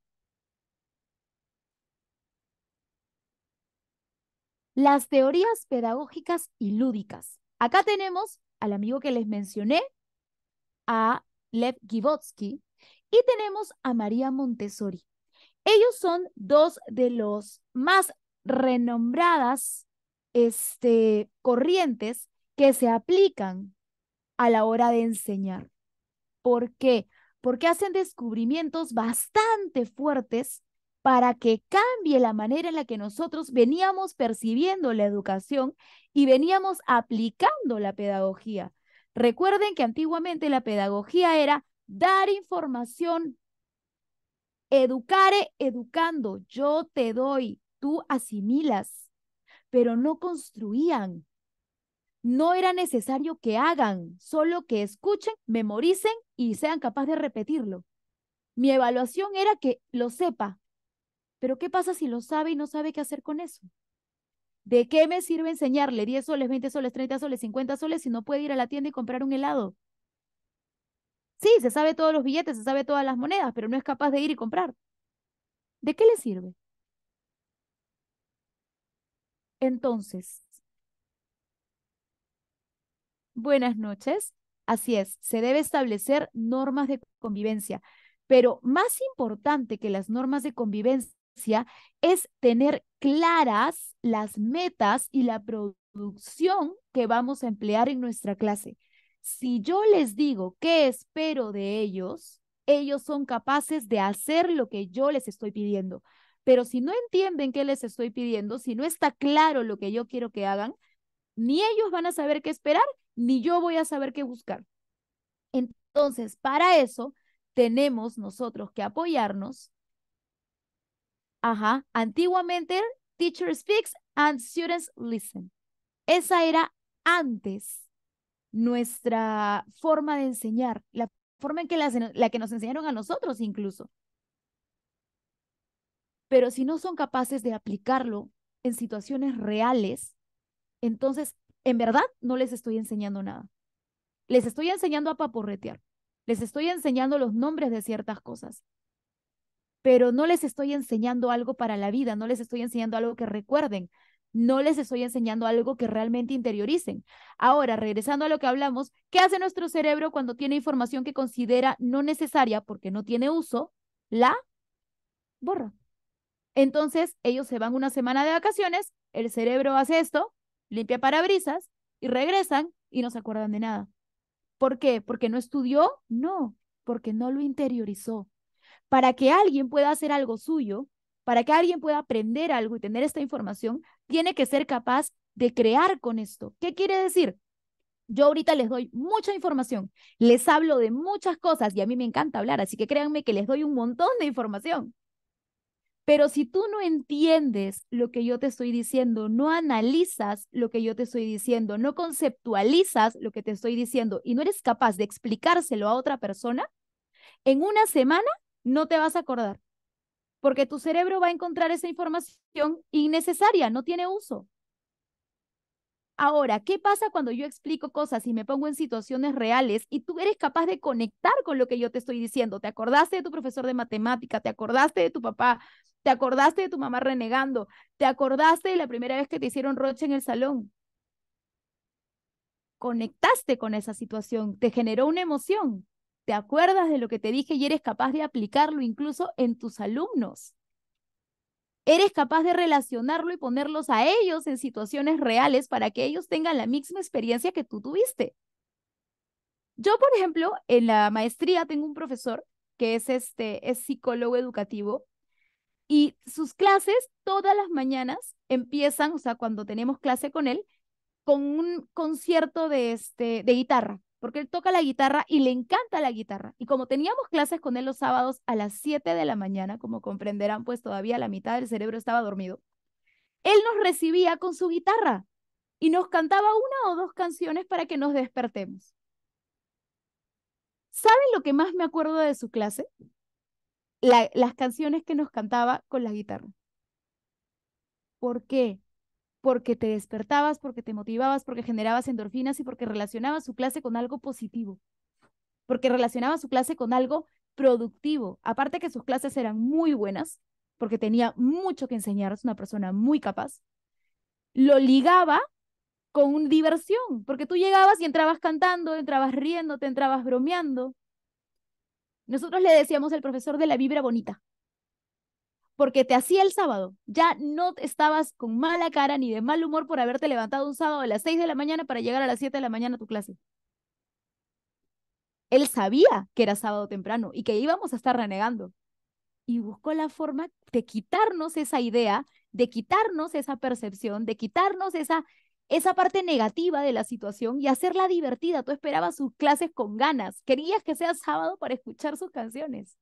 Las teorías pedagógicas y lúdicas. Acá tenemos al amigo que les mencioné, a Lev Vygotsky y tenemos a María Montessori. Ellos son dos de los más renombradas este, corrientes que se aplican a la hora de enseñar. ¿Por qué? Porque hacen descubrimientos bastante fuertes para que cambie la manera en la que nosotros veníamos percibiendo la educación y veníamos aplicando la pedagogía. Recuerden que antiguamente la pedagogía era dar información, educare educando, yo te doy, tú asimilas, pero no construían. No era necesario que hagan, solo que escuchen, memoricen y sean capaces de repetirlo. Mi evaluación era que lo sepa, pero ¿qué pasa si lo sabe y no sabe qué hacer con eso? ¿De qué me sirve enseñarle 10 soles, 20 soles, 30 soles, 50 soles si no puede ir a la tienda y comprar un helado? Sí, se sabe todos los billetes, se sabe todas las monedas, pero no es capaz de ir y comprar. ¿De qué le sirve? Entonces, buenas noches. Así es, se debe establecer normas de convivencia, pero más importante que las normas de convivencia es tener claras las metas y la producción que vamos a emplear en nuestra clase. Si yo les digo qué espero de ellos, ellos son capaces de hacer lo que yo les estoy pidiendo. Pero si no entienden qué les estoy pidiendo, si no está claro lo que yo quiero que hagan, ni ellos van a saber qué esperar, ni yo voy a saber qué buscar. Entonces, para eso tenemos nosotros que apoyarnos Ajá. Antiguamente, teacher speaks and students listen. Esa era antes nuestra forma de enseñar, la forma en que que nos enseñaron a nosotros incluso. Pero si no son capaces de aplicarlo en situaciones reales, entonces en verdad no les estoy enseñando nada. Les estoy enseñando a paporretear. Les estoy enseñando los nombres de ciertas cosas pero no les estoy enseñando algo para la vida, no les estoy enseñando algo que recuerden, no les estoy enseñando algo que realmente interioricen. Ahora, regresando a lo que hablamos, ¿qué hace nuestro cerebro cuando tiene información que considera no necesaria porque no tiene uso? La borra. Entonces, ellos se van una semana de vacaciones, el cerebro hace esto, limpia parabrisas y regresan y no se acuerdan de nada. ¿Por qué? ¿Porque no estudió? No, porque no lo interiorizó para que alguien pueda hacer algo suyo, para que alguien pueda aprender algo y tener esta información, tiene que ser capaz de crear con esto. ¿Qué quiere decir? Yo ahorita les doy mucha información, les hablo de muchas cosas y a mí me encanta hablar, así que créanme que les doy un montón de información. Pero si tú no entiendes lo que yo te estoy diciendo, no analizas lo que yo te estoy diciendo, no conceptualizas lo que te estoy diciendo y no eres capaz de explicárselo a otra persona, en una semana no te vas a acordar, porque tu cerebro va a encontrar esa información innecesaria, no tiene uso. Ahora, ¿qué pasa cuando yo explico cosas y me pongo en situaciones reales y tú eres capaz de conectar con lo que yo te estoy diciendo? ¿Te acordaste de tu profesor de matemática? ¿Te acordaste de tu papá? ¿Te acordaste de tu mamá renegando? ¿Te acordaste de la primera vez que te hicieron roche en el salón? Conectaste con esa situación, te generó una emoción te acuerdas de lo que te dije y eres capaz de aplicarlo incluso en tus alumnos. Eres capaz de relacionarlo y ponerlos a ellos en situaciones reales para que ellos tengan la misma experiencia que tú tuviste. Yo, por ejemplo, en la maestría tengo un profesor que es este es psicólogo educativo y sus clases todas las mañanas empiezan, o sea, cuando tenemos clase con él, con un concierto de este de guitarra porque él toca la guitarra y le encanta la guitarra. Y como teníamos clases con él los sábados a las 7 de la mañana, como comprenderán, pues todavía la mitad del cerebro estaba dormido, él nos recibía con su guitarra y nos cantaba una o dos canciones para que nos despertemos. ¿Saben lo que más me acuerdo de su clase? las canciones que nos cantaba con la guitarra. ¿Por qué? porque te despertabas, porque te motivabas, porque generabas endorfinas y porque relacionabas su clase con algo positivo, porque relacionabas su clase con algo productivo. Aparte que sus clases eran muy buenas, porque tenía mucho que enseñar, es una persona muy capaz, lo ligaba con diversión, porque tú llegabas y entrabas cantando, entrabas riendo, te entrabas bromeando. Nosotros le decíamos al profesor de la vibra bonita porque te hacía el sábado. Ya no estabas con mala cara ni de mal humor por haberte levantado un sábado a las 6 de la mañana para llegar a las 7 de la mañana a tu clase. Él sabía que era sábado temprano y que íbamos a estar renegando. Y buscó la forma de quitarnos esa idea, de quitarnos esa percepción, de quitarnos esa, esa parte negativa de la situación y hacerla divertida. Tú esperabas sus clases con ganas. Querías que sea sábado para escuchar sus canciones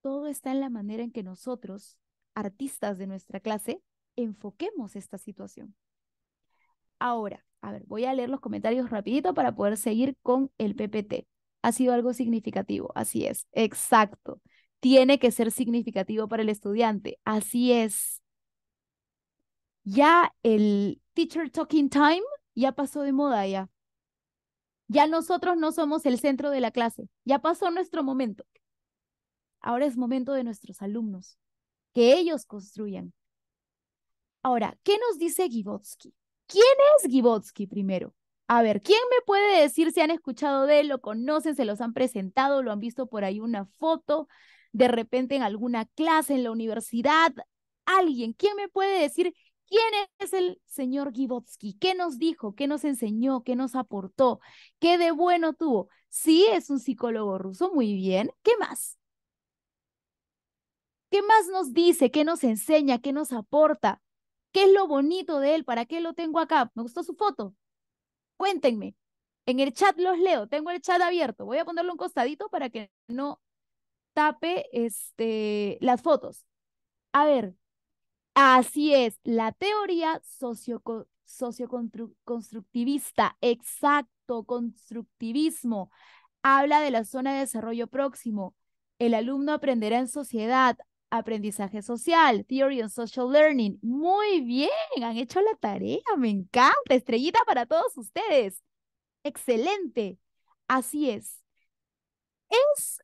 todo está en la manera en que nosotros, artistas de nuestra clase, enfoquemos esta situación. Ahora, a ver, voy a leer los comentarios rapidito para poder seguir con el PPT. Ha sido algo significativo, así es, exacto. Tiene que ser significativo para el estudiante, así es. Ya el teacher talking time ya pasó de moda ya. Ya nosotros no somos el centro de la clase, ya pasó nuestro momento. Ahora es momento de nuestros alumnos, que ellos construyan. Ahora, ¿qué nos dice Gibotsky? ¿Quién es Gibotsky primero? A ver, ¿quién me puede decir si han escuchado de él, lo conocen, se los han presentado, lo han visto por ahí una foto, de repente en alguna clase, en la universidad? Alguien, ¿quién me puede decir quién es el señor Gibotsky? ¿Qué nos dijo? ¿Qué nos enseñó? ¿Qué nos aportó? ¿Qué de bueno tuvo? Sí, es un psicólogo ruso, muy bien. ¿Qué más? ¿Qué más nos dice? ¿Qué nos enseña? ¿Qué nos aporta? ¿Qué es lo bonito de él? ¿Para qué lo tengo acá? ¿Me gustó su foto? Cuéntenme. En el chat los leo. Tengo el chat abierto. Voy a ponerlo un costadito para que no tape este, las fotos. A ver, así es. La teoría socioconstructivista, exacto, constructivismo, habla de la zona de desarrollo próximo. El alumno aprenderá en sociedad, aprendizaje social, Theory of Social Learning. Muy bien, han hecho la tarea, me encanta, estrellita para todos ustedes. Excelente, así es. Es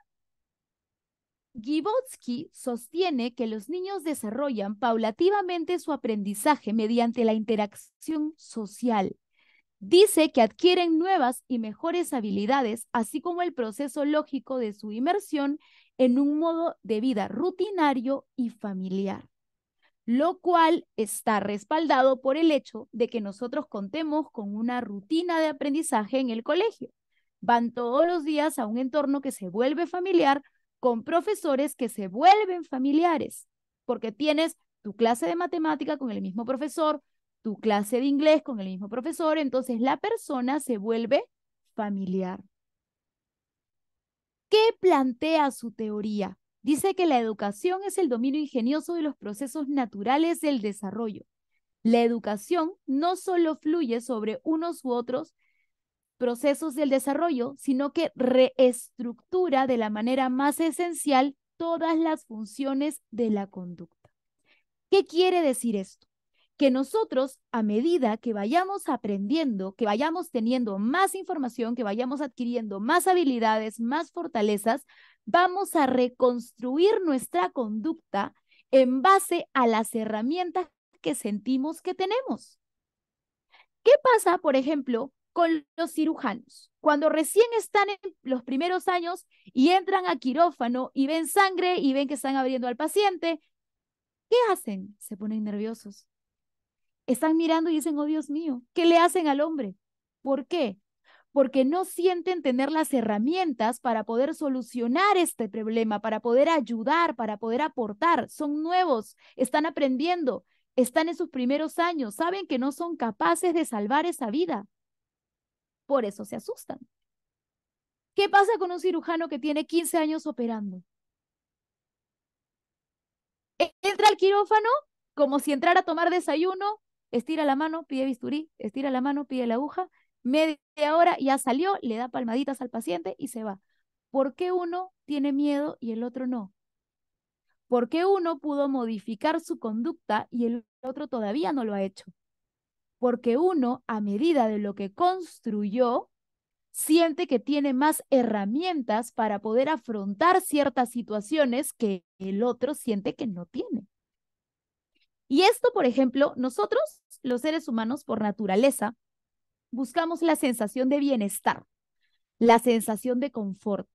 Gibotsky sostiene que los niños desarrollan paulativamente su aprendizaje mediante la interacción social. Dice que adquieren nuevas y mejores habilidades, así como el proceso lógico de su inmersión en un modo de vida rutinario y familiar, lo cual está respaldado por el hecho de que nosotros contemos con una rutina de aprendizaje en el colegio. Van todos los días a un entorno que se vuelve familiar con profesores que se vuelven familiares, porque tienes tu clase de matemática con el mismo profesor, tu clase de inglés con el mismo profesor, entonces la persona se vuelve familiar. ¿Qué plantea su teoría? Dice que la educación es el dominio ingenioso de los procesos naturales del desarrollo. La educación no solo fluye sobre unos u otros procesos del desarrollo, sino que reestructura de la manera más esencial todas las funciones de la conducta. ¿Qué quiere decir esto? que nosotros, a medida que vayamos aprendiendo, que vayamos teniendo más información, que vayamos adquiriendo más habilidades, más fortalezas, vamos a reconstruir nuestra conducta en base a las herramientas que sentimos que tenemos. ¿Qué pasa, por ejemplo, con los cirujanos? Cuando recién están en los primeros años y entran a quirófano y ven sangre y ven que están abriendo al paciente, ¿qué hacen? Se ponen nerviosos, están mirando y dicen, oh Dios mío, ¿qué le hacen al hombre? ¿Por qué? Porque no sienten tener las herramientas para poder solucionar este problema, para poder ayudar, para poder aportar. Son nuevos, están aprendiendo, están en sus primeros años, saben que no son capaces de salvar esa vida. Por eso se asustan. ¿Qué pasa con un cirujano que tiene 15 años operando? E-, entra al quirófano como si entrara a tomar desayuno, estira la mano, pide bisturí, estira la mano, pide la aguja, media hora ya salió, le da palmaditas al paciente y se va. ¿Por qué uno tiene miedo y el otro no? ¿Por qué uno pudo modificar su conducta y el otro todavía no lo ha hecho? Porque uno, a medida de lo que construyó, siente que tiene más herramientas para poder afrontar ciertas situaciones que el otro siente que no tiene. Y esto, por ejemplo, nosotros los seres humanos por naturaleza buscamos la sensación de bienestar, la sensación de confort.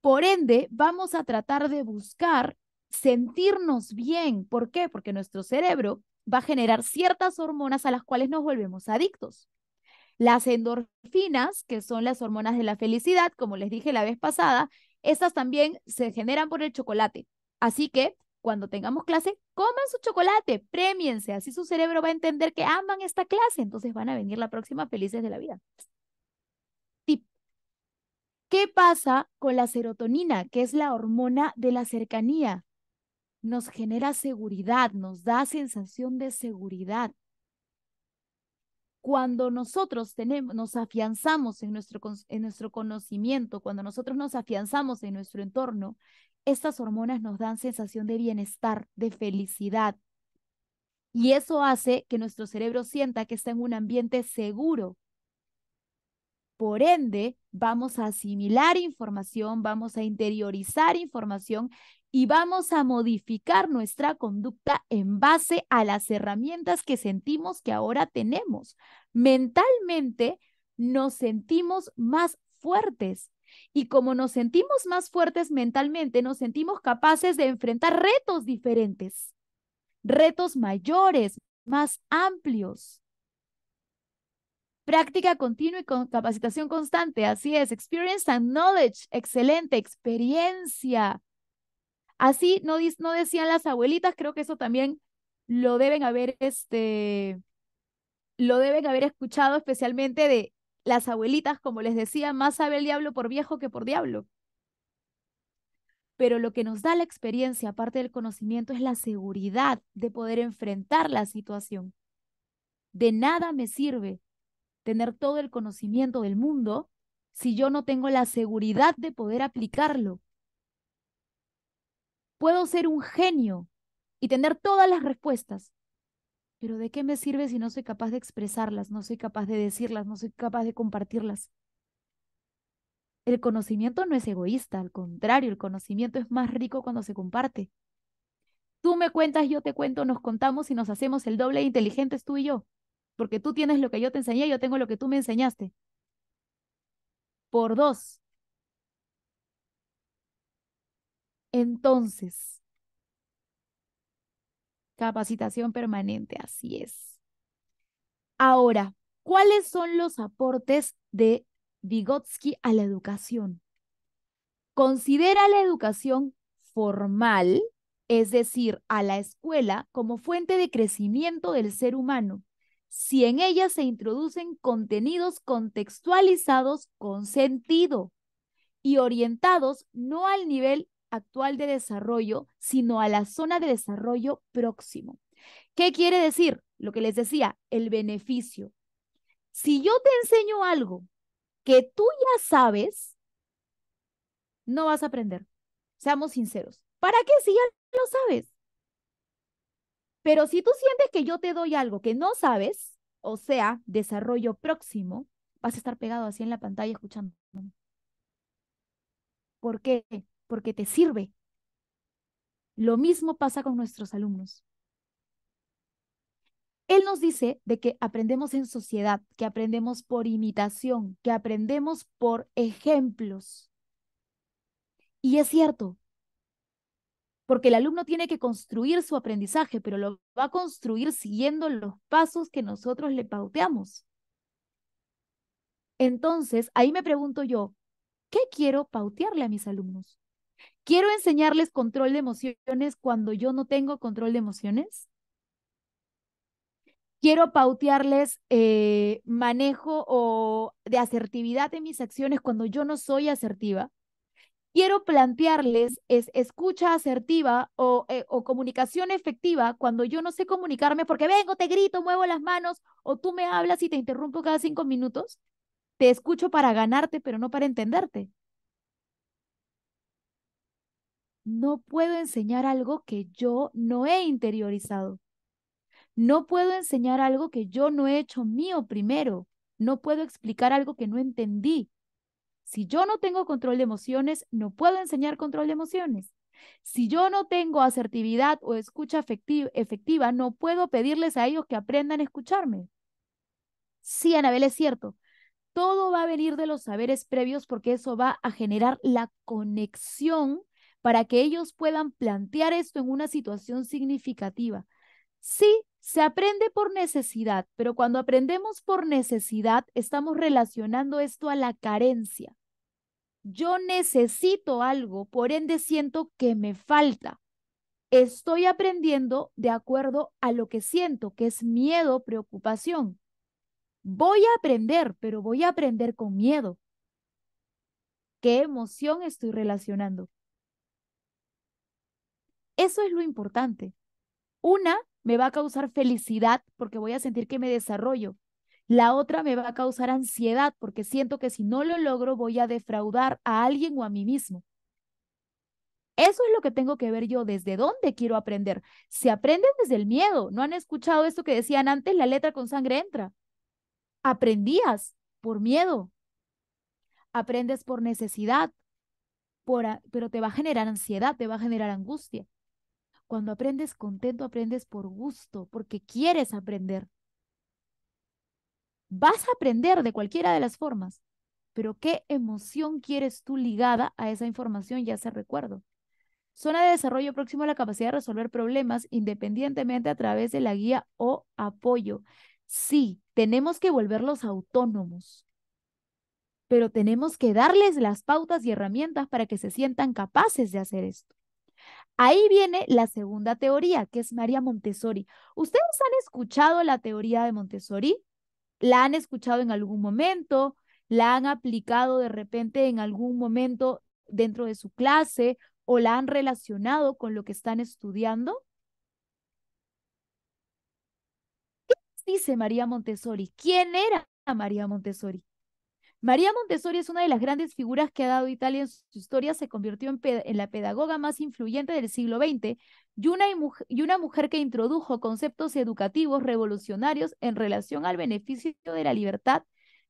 Por ende, vamos a tratar de buscar sentirnos bien. ¿Por qué? Porque nuestro cerebro va a generar ciertas hormonas a las cuales nos volvemos adictos. Las endorfinas, que son las hormonas de la felicidad, como les dije la vez pasada, estas también se generan por el chocolate. Así que cuando tengamos clase, coman su chocolate, premiense, así su cerebro va a entender que aman esta clase, entonces van a venir la próxima felices de la vida. Tip. ¿Qué pasa con la serotonina, que es la hormona de la cercanía? Nos genera seguridad, nos da sensación de seguridad cuando nosotros tenemos, nos afianzamos en nuestro, en nuestro conocimiento, cuando nosotros nos afianzamos en nuestro entorno, estas hormonas nos dan sensación de bienestar, de felicidad. Y eso hace que nuestro cerebro sienta que está en un ambiente seguro. Por ende, vamos a asimilar información, vamos a interiorizar información y vamos a modificar nuestra conducta en base a las herramientas que sentimos que ahora tenemos. Mentalmente nos sentimos más fuertes, y como nos sentimos más fuertes mentalmente, nos sentimos capaces de enfrentar retos diferentes, retos mayores, más amplios. Práctica continua y con capacitación constante, así es, experience and knowledge, excelente, experiencia. Así no, no decían las abuelitas, creo que eso también lo deben haber, este, lo deben haber escuchado especialmente de las abuelitas, como les decía, más sabe el diablo por viejo que por diablo. Pero lo que nos da la experiencia, aparte del conocimiento, es la seguridad de poder enfrentar la situación. De nada me sirve tener todo el conocimiento del mundo si yo no tengo la seguridad de poder aplicarlo. Puedo ser un genio y tener todas las respuestas, pero ¿de qué me sirve si no soy capaz de expresarlas, no soy capaz de decirlas, no soy capaz de compartirlas? El conocimiento no es egoísta, al contrario, el conocimiento es más rico cuando se comparte. Tú me cuentas, yo te cuento, nos contamos y nos hacemos el doble de inteligentes tú y yo, porque tú tienes lo que yo te enseñé, y yo tengo lo que tú me enseñaste. Por dos. Entonces, capacitación permanente, así es. Ahora, ¿cuáles son los aportes de Vygotsky a la educación? Considera la educación formal, es decir, a la escuela, como fuente de crecimiento del ser humano, si en ella se introducen contenidos contextualizados con sentido y orientados no al nivel actual de desarrollo, sino a la zona de desarrollo próximo. ¿Qué quiere decir? Lo que les decía, el beneficio. Si yo te enseño algo que tú ya sabes, no vas a aprender. Seamos sinceros. ¿Para qué si ya lo sabes? Pero si tú sientes que yo te doy algo que no sabes, o sea, desarrollo próximo, vas a estar pegado así en la pantalla escuchando. ¿Por qué? porque te sirve. Lo mismo pasa con nuestros alumnos. Él nos dice de que aprendemos en sociedad, que aprendemos por imitación, que aprendemos por ejemplos. Y es cierto, porque el alumno tiene que construir su aprendizaje, pero lo va a construir siguiendo los pasos que nosotros le pauteamos. Entonces, ahí me pregunto yo, ¿qué quiero pautearle a mis alumnos? ¿Quiero enseñarles control de emociones cuando yo no tengo control de emociones? quiero pautearles eh, manejo o de asertividad en mis acciones cuando yo no soy asertiva. Quiero plantearles es, escucha asertiva eh, o, comunicación efectiva cuando yo no sé comunicarme porque vengo, te grito, muevo las manos o tú me hablas y te interrumpo cada cinco minutos. Te escucho para ganarte, pero no para entenderte no puedo enseñar algo que yo no he interiorizado. No puedo enseñar algo que yo no he hecho mío primero. No puedo explicar algo que no entendí. Si yo no tengo control de emociones, no puedo enseñar control de emociones. Si yo no tengo asertividad o escucha efectiva, no puedo pedirles a ellos que aprendan a escucharme. Sí, Anabel, es cierto. Todo va a venir de los saberes previos porque eso va a generar la conexión para que ellos puedan plantear esto en una situación significativa. Sí, se aprende por necesidad, pero cuando aprendemos por necesidad, estamos relacionando esto a la carencia. Yo necesito algo, por ende siento que me falta. Estoy aprendiendo de acuerdo a lo que siento, que es miedo, preocupación. Voy a aprender, pero voy a aprender con miedo. ¿Qué emoción estoy relacionando? Eso es lo importante. Una me va a causar felicidad porque voy a sentir que me desarrollo. La otra me va a causar ansiedad porque siento que si no lo logro voy a defraudar a alguien o a mí mismo. Eso es lo que tengo que ver yo, desde dónde quiero aprender. si aprendes desde el miedo. ¿No han escuchado esto que decían antes? La letra con sangre entra. Aprendías por miedo. Aprendes por necesidad, pero te va a generar ansiedad, te va a generar angustia. Cuando aprendes contento, aprendes por gusto, porque quieres aprender. Vas a aprender de cualquiera de las formas, pero ¿qué emoción quieres tú ligada a esa información y a ese recuerdo? Zona de desarrollo próximo a la capacidad de resolver problemas independientemente a través de la guía o apoyo. Sí, tenemos que volverlos autónomos, pero tenemos que darles las pautas y herramientas para que se sientan capaces de hacer esto. Ahí viene la segunda teoría, que es María Montessori. ¿Ustedes han escuchado la teoría de Montessori? ¿La han escuchado en algún momento? ¿La han aplicado de repente en algún momento dentro de su clase o la han relacionado con lo que están estudiando? ¿Qué dice María Montessori? ¿Quién era María Montessori? María Montessori es una de las grandes figuras que ha dado Italia en su historia, se convirtió en, la pedagoga más influyente del siglo XX y una, y una mujer que introdujo conceptos educativos revolucionarios en relación al beneficio de la libertad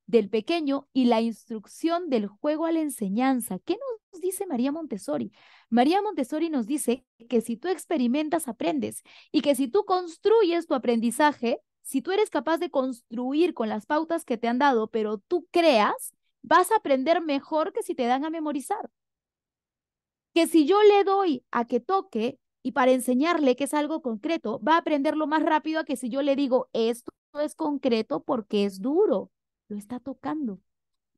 del pequeño y la instrucción del juego a la enseñanza. ¿Qué nos dice María Montessori? María Montessori nos dice que si tú experimentas, aprendes y que si tú construyes tu aprendizaje, si tú eres capaz de construir con las pautas que te han dado, pero tú creas, vas a aprender mejor que si te dan a memorizar. Que si yo le doy a que toque y para enseñarle que es algo concreto, va a aprenderlo más rápido a que si yo le digo, esto es concreto porque es duro, lo está tocando,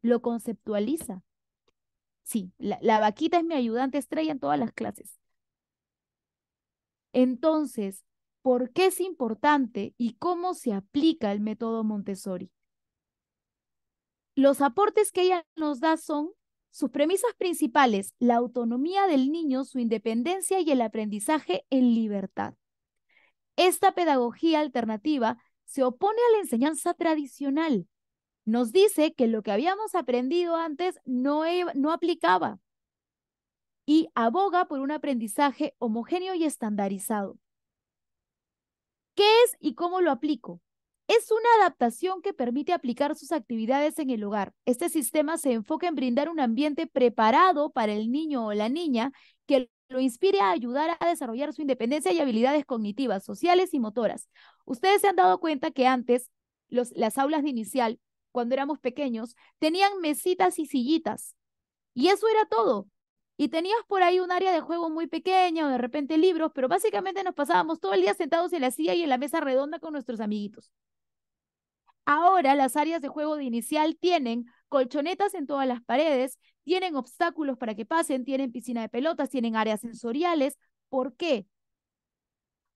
lo conceptualiza. Sí, la, la vaquita es mi ayudante estrella en todas las clases. Entonces, por qué es importante y cómo se aplica el método Montessori. Los aportes que ella nos da son sus premisas principales, la autonomía del niño, su independencia y el aprendizaje en libertad. Esta pedagogía alternativa se opone a la enseñanza tradicional. Nos dice que lo que habíamos aprendido antes no, no aplicaba y aboga por un aprendizaje homogéneo y estandarizado. ¿Qué es y cómo lo aplico? Es una adaptación que permite aplicar sus actividades en el hogar. Este sistema se enfoca en brindar un ambiente preparado para el niño o la niña que lo inspire a ayudar a desarrollar su independencia y habilidades cognitivas, sociales y motoras. Ustedes se han dado cuenta que antes las aulas de inicial, cuando éramos pequeños, tenían mesitas y sillitas. Y eso era todo y tenías por ahí un área de juego muy pequeña o de repente libros, pero básicamente nos pasábamos todo el día sentados en la silla y en la mesa redonda con nuestros amiguitos. Ahora las áreas de juego de inicial tienen colchonetas en todas las paredes, tienen obstáculos para que pasen, tienen piscina de pelotas, tienen áreas sensoriales. ¿Por qué?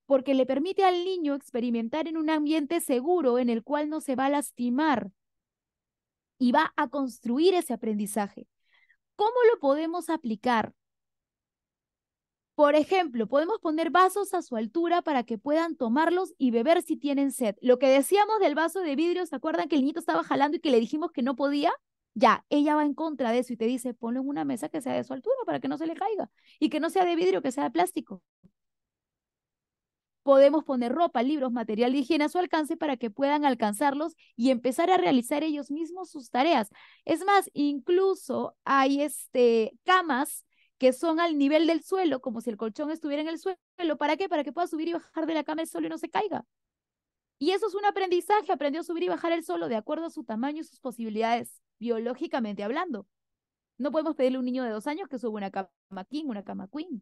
Porque le permite al niño experimentar en un ambiente seguro en el cual no se va a lastimar y va a construir ese aprendizaje. ¿Cómo lo podemos aplicar? Por ejemplo, podemos poner vasos a su altura para que puedan tomarlos y beber si tienen sed. Lo que decíamos del vaso de vidrio, ¿se acuerdan que el niñito estaba jalando y que le dijimos que no podía? Ya, ella va en contra de eso y te dice, ponlo en una mesa que sea de su altura para que no se le caiga y que no sea de vidrio, que sea de plástico podemos poner ropa, libros, material de higiene a su alcance para que puedan alcanzarlos y empezar a realizar ellos mismos sus tareas. Es más, incluso hay este, camas que son al nivel del suelo, como si el colchón estuviera en el suelo. ¿Para qué? Para que pueda subir y bajar de la cama el suelo y no se caiga. Y eso es un aprendizaje, aprendió a subir y bajar el suelo de acuerdo a su tamaño y sus posibilidades, biológicamente hablando. No podemos pedirle a un niño de dos años que suba una cama king, una cama queen.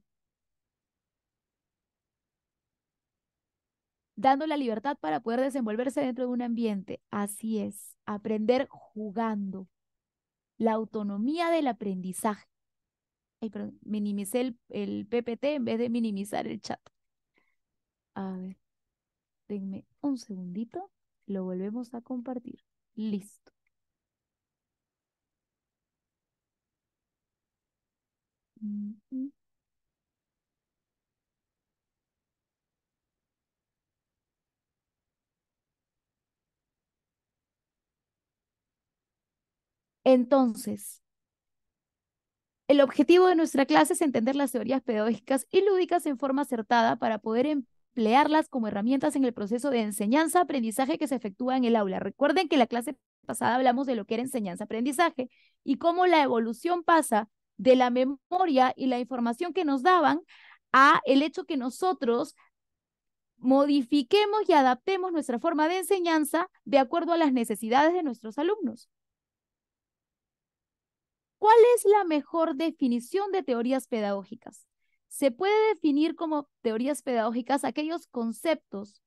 dando la libertad para poder desenvolverse dentro de un ambiente. Así es, aprender jugando. La autonomía del aprendizaje. Ay, perdón, minimicé el, PPT en vez de minimizar el chat. A ver, denme un segundito, lo volvemos a compartir. Listo. Mm, mm. Entonces, el objetivo de nuestra clase es entender las teorías pedagógicas y lúdicas en forma acertada para poder emplearlas como herramientas en el proceso de enseñanza-aprendizaje que se efectúa en el aula. Recuerden que la clase pasada hablamos de lo que era enseñanza-aprendizaje y cómo la evolución pasa de la memoria y la información que nos daban a el hecho que nosotros modifiquemos y adaptemos nuestra forma de enseñanza de acuerdo a las necesidades de nuestros alumnos. ¿Cuál es la mejor definición de teorías pedagógicas? Se puede definir como teorías pedagógicas aquellos conceptos,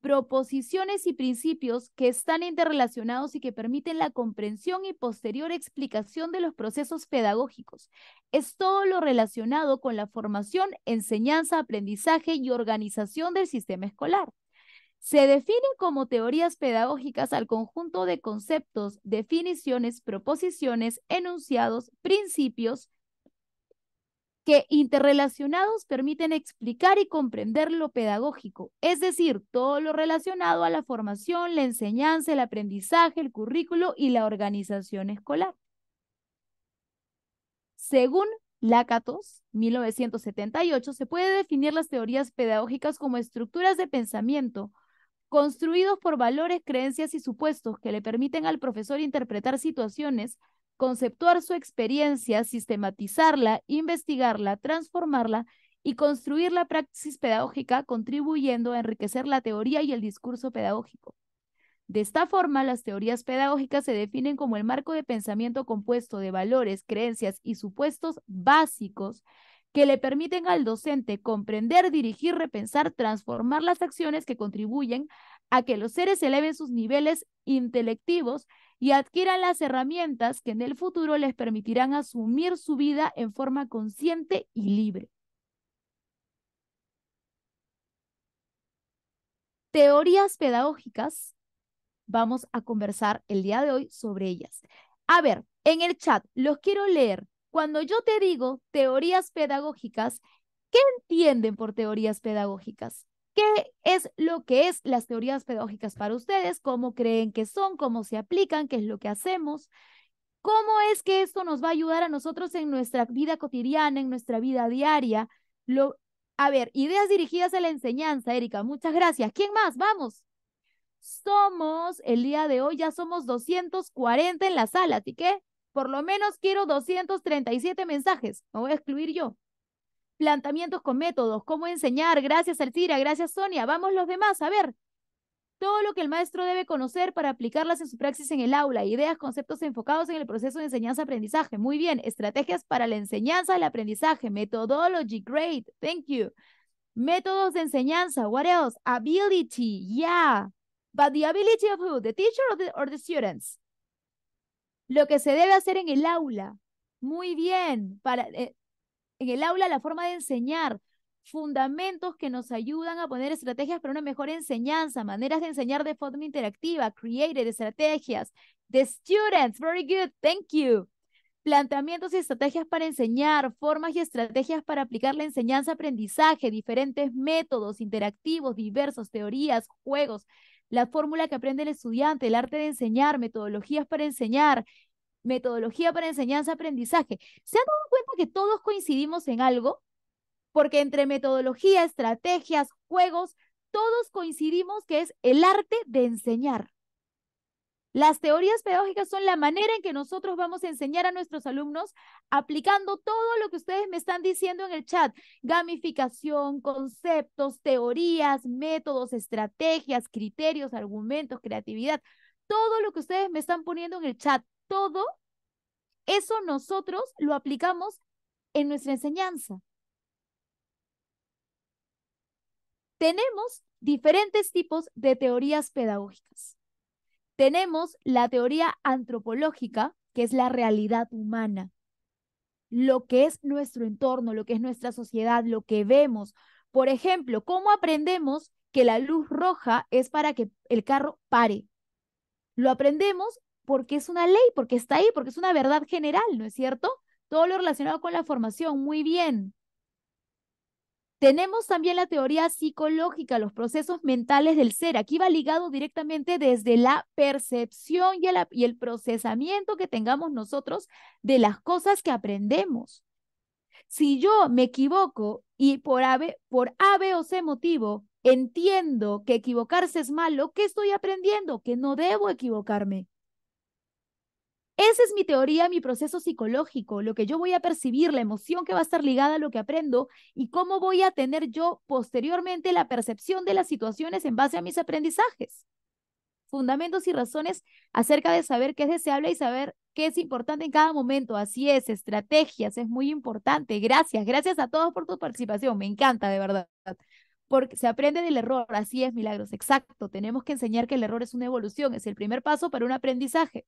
proposiciones y principios que están interrelacionados y que permiten la comprensión y posterior explicación de los procesos pedagógicos. Es todo lo relacionado con la formación, enseñanza, aprendizaje y organización del sistema escolar se definen como teorías pedagógicas al conjunto de conceptos, definiciones, proposiciones, enunciados, principios que interrelacionados permiten explicar y comprender lo pedagógico, es decir, todo lo relacionado a la formación, la enseñanza, el aprendizaje, el currículo y la organización escolar. Según Lakatos, 1978, se puede definir las teorías pedagógicas como estructuras de pensamiento, construidos por valores, creencias y supuestos que le permiten al profesor interpretar situaciones, conceptuar su experiencia, sistematizarla, investigarla, transformarla y construir la praxis pedagógica contribuyendo a enriquecer la teoría y el discurso pedagógico. De esta forma, las teorías pedagógicas se definen como el marco de pensamiento compuesto de valores, creencias y supuestos básicos que le permiten al docente comprender, dirigir, repensar, transformar las acciones que contribuyen a que los seres eleven sus niveles intelectivos y adquieran las herramientas que en el futuro les permitirán asumir su vida en forma consciente y libre. Teorías pedagógicas, vamos a conversar el día de hoy sobre ellas. A ver, en el chat los quiero leer cuando yo te digo teorías pedagógicas, ¿qué entienden por teorías pedagógicas? ¿Qué es lo que es las teorías pedagógicas para ustedes? ¿Cómo creen que son? ¿Cómo se aplican? ¿Qué es lo que hacemos? ¿Cómo es que esto nos va a ayudar a nosotros en nuestra vida cotidiana, en nuestra vida diaria? Lo, a ver, ideas dirigidas a la enseñanza, Erika. Muchas gracias. ¿Quién más? Vamos. Somos, el día de hoy ya somos 240 en la sala, tiqué por lo menos quiero 237 mensajes. Me voy a excluir yo. Planteamientos con métodos, cómo enseñar. Gracias, Altira. Gracias, Sonia. Vamos los demás. A ver, todo lo que el maestro debe conocer para aplicarlas en su praxis en el aula, ideas, conceptos enfocados en el proceso de enseñanza-aprendizaje. Muy bien, estrategias para la enseñanza el aprendizaje, methodology, great, thank you. Métodos de enseñanza, what else? Ability, yeah. But the ability of who? The teacher or the students? Lo que se debe hacer en el aula. Muy bien. Para, eh, en el aula la forma de enseñar. Fundamentos que nos ayudan a poner estrategias para una mejor enseñanza, maneras de enseñar de forma interactiva, created, estrategias. The students, very good, thank you planteamientos y estrategias para enseñar, formas y estrategias para aplicar la enseñanza-aprendizaje, diferentes métodos interactivos, diversos, teorías, juegos, la fórmula que aprende el estudiante, el arte de enseñar, metodologías para enseñar, metodología para enseñanza-aprendizaje. ¿Se han dado cuenta que todos coincidimos en algo? Porque entre metodología, estrategias, juegos, todos coincidimos que es el arte de enseñar. Las teorías pedagógicas son la manera en que nosotros vamos a enseñar a nuestros alumnos aplicando todo lo que ustedes me están diciendo en el chat. Gamificación, conceptos, teorías, métodos, estrategias, criterios, argumentos, creatividad. Todo lo que ustedes me están poniendo en el chat, todo eso nosotros lo aplicamos en nuestra enseñanza. Tenemos diferentes tipos de teorías pedagógicas. Tenemos la teoría antropológica, que es la realidad humana, lo que es nuestro entorno, lo que es nuestra sociedad, lo que vemos. Por ejemplo, ¿cómo aprendemos que la luz roja es para que el carro pare? Lo aprendemos porque es una ley, porque está ahí, porque es una verdad general, ¿no es cierto? Todo lo relacionado con la formación, muy bien. Tenemos también la teoría psicológica, los procesos mentales del ser. Aquí va ligado directamente desde la percepción y el, procesamiento que tengamos nosotros de las cosas que aprendemos. Si yo me equivoco y por A, por A, B o C motivo entiendo que equivocarse es malo, ¿qué estoy aprendiendo? Que no debo equivocarme. Esa es mi teoría, mi proceso psicológico, lo que yo voy a percibir, la emoción que va a estar ligada a lo que aprendo y cómo voy a tener yo posteriormente la percepción de las situaciones en base a mis aprendizajes. Fundamentos y razones acerca de saber qué es deseable y saber qué es importante en cada momento. Así es, estrategias, es muy importante. Gracias, gracias a todos por tu participación. Me encanta, de verdad. Porque se aprende del error, así es, milagros, exacto. Tenemos que enseñar que el error es una evolución, es el primer paso para un aprendizaje.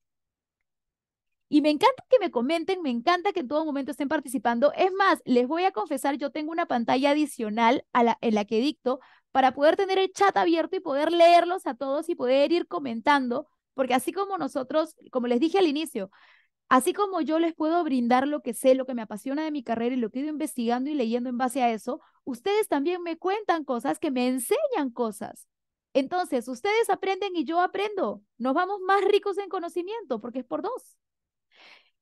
Y me encanta que me comenten, me encanta que en todo momento estén participando. Es más, les voy a confesar, yo tengo una pantalla adicional a la, en la que dicto para poder tener el chat abierto y poder leerlos a todos y poder ir comentando, porque así como nosotros, como les dije al inicio, así como yo les puedo brindar lo que sé, lo que me apasiona de mi carrera y lo que he ido investigando y leyendo en base a eso, ustedes también me cuentan cosas que me enseñan cosas. Entonces, ustedes aprenden y yo aprendo. Nos vamos más ricos en conocimiento porque es por dos.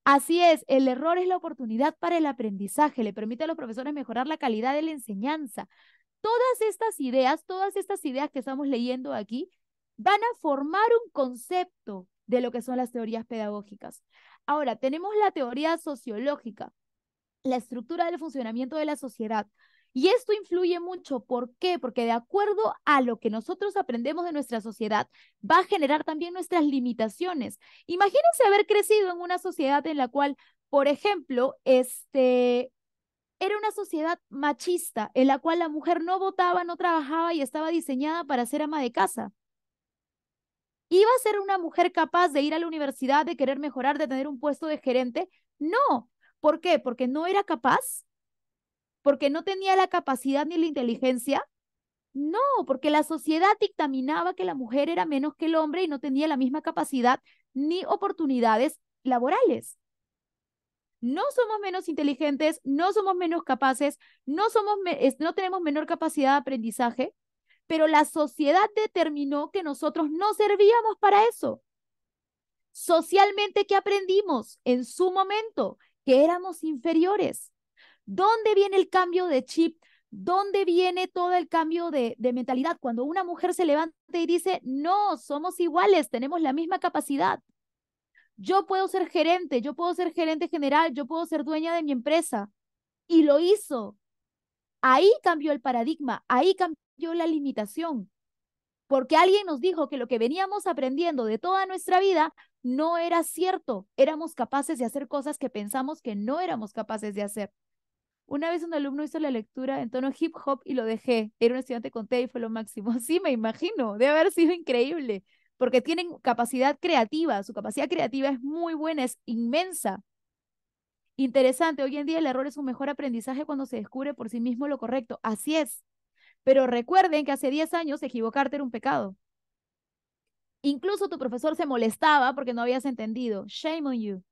Así es, el error es la oportunidad para el aprendizaje, le permite a los profesores mejorar la calidad de la enseñanza. Todas estas ideas, todas estas ideas que estamos leyendo aquí, van a formar un concepto de lo que son las teorías pedagógicas. Ahora, tenemos la teoría sociológica, la estructura del funcionamiento de la sociedad. Y esto influye mucho. ¿Por qué? Porque de acuerdo a lo que nosotros aprendemos de nuestra sociedad, va a generar también nuestras limitaciones. Imagínense haber crecido en una sociedad en la cual, por ejemplo, este, era una sociedad machista, en la cual la mujer no votaba, no trabajaba y estaba diseñada para ser ama de casa. ¿Iba a ser una mujer capaz de ir a la universidad, de querer mejorar, de tener un puesto de gerente? No. ¿Por qué? Porque no era capaz porque no tenía la capacidad ni la inteligencia. No, porque la sociedad dictaminaba que la mujer era menos que el hombre y no tenía la misma capacidad ni oportunidades laborales. No somos menos inteligentes, no somos menos capaces, no, somos no tenemos menor capacidad de aprendizaje, pero la sociedad determinó que nosotros no servíamos para eso. Socialmente, ¿qué aprendimos en su momento? Que éramos inferiores. ¿Dónde viene el cambio de chip? ¿Dónde viene todo el cambio de, mentalidad? Cuando una mujer se levanta y dice, no, somos iguales, tenemos la misma capacidad. Yo puedo ser gerente, yo puedo ser gerente general, yo puedo ser dueña de mi empresa. Y lo hizo. Ahí cambió el paradigma, ahí cambió la limitación. Porque alguien nos dijo que lo que veníamos aprendiendo de toda nuestra vida no era cierto. Éramos capaces de hacer cosas que pensamos que no éramos capaces de hacer. Una vez un alumno hizo la lectura en tono hip hop y lo dejé. Era un estudiante con TEA y fue lo máximo. Sí, me imagino. Debe haber sido increíble. Porque tienen capacidad creativa. Su capacidad creativa es muy buena, es inmensa. Interesante. Hoy en día el error es un mejor aprendizaje cuando se descubre por sí mismo lo correcto. Así es. Pero recuerden que hace 10 años equivocarte era un pecado. Incluso tu profesor se molestaba porque no habías entendido. Shame on you.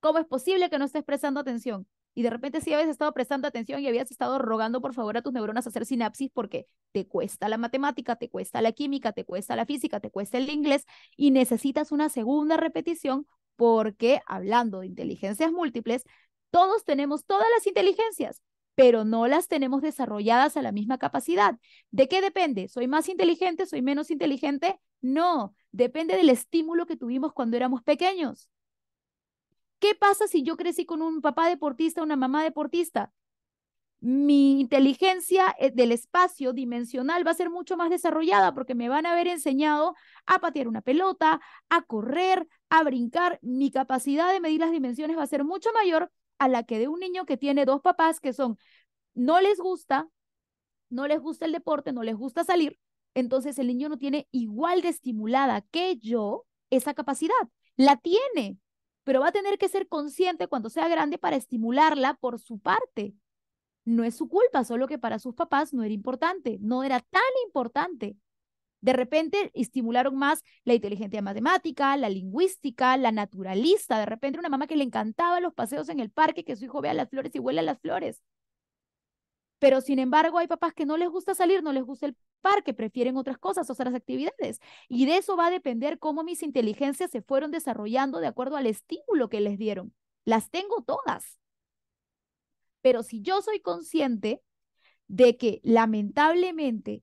¿Cómo es posible que no estés prestando atención? Y de repente sí habías estado prestando atención y habías estado rogando por favor a tus neuronas hacer sinapsis porque te cuesta la matemática, te cuesta la química, te cuesta la física, te cuesta el inglés y necesitas una segunda repetición porque hablando de inteligencias múltiples, todos tenemos todas las inteligencias, pero no las tenemos desarrolladas a la misma capacidad. ¿De qué depende? ¿Soy más inteligente? ¿Soy menos inteligente? No, depende del estímulo que tuvimos cuando éramos pequeños. ¿Qué pasa si yo crecí con un papá deportista, una mamá deportista? Mi inteligencia eh, del espacio dimensional va a ser mucho más desarrollada porque me van a haber enseñado a patear una pelota, a correr, a brincar. Mi capacidad de medir las dimensiones va a ser mucho mayor a la que de un niño que tiene dos papás que son, no les gusta, no les gusta el deporte, no les gusta salir, entonces el niño no tiene igual de estimulada que yo esa capacidad. La tiene, pero va a tener que ser consciente cuando sea grande para estimularla por su parte. No es su culpa, solo que para sus papás no era importante, no era tan importante. De repente estimularon más la inteligencia matemática, la lingüística, la naturalista. De repente una mamá que le encantaba los paseos en el parque, que su hijo vea las flores y huela las flores. Pero sin embargo, hay papás que no les gusta salir, no les gusta el parque, prefieren otras cosas, otras actividades. Y de eso va a depender cómo mis inteligencias se fueron desarrollando de acuerdo al estímulo que les dieron. Las tengo todas. Pero si yo soy consciente de que lamentablemente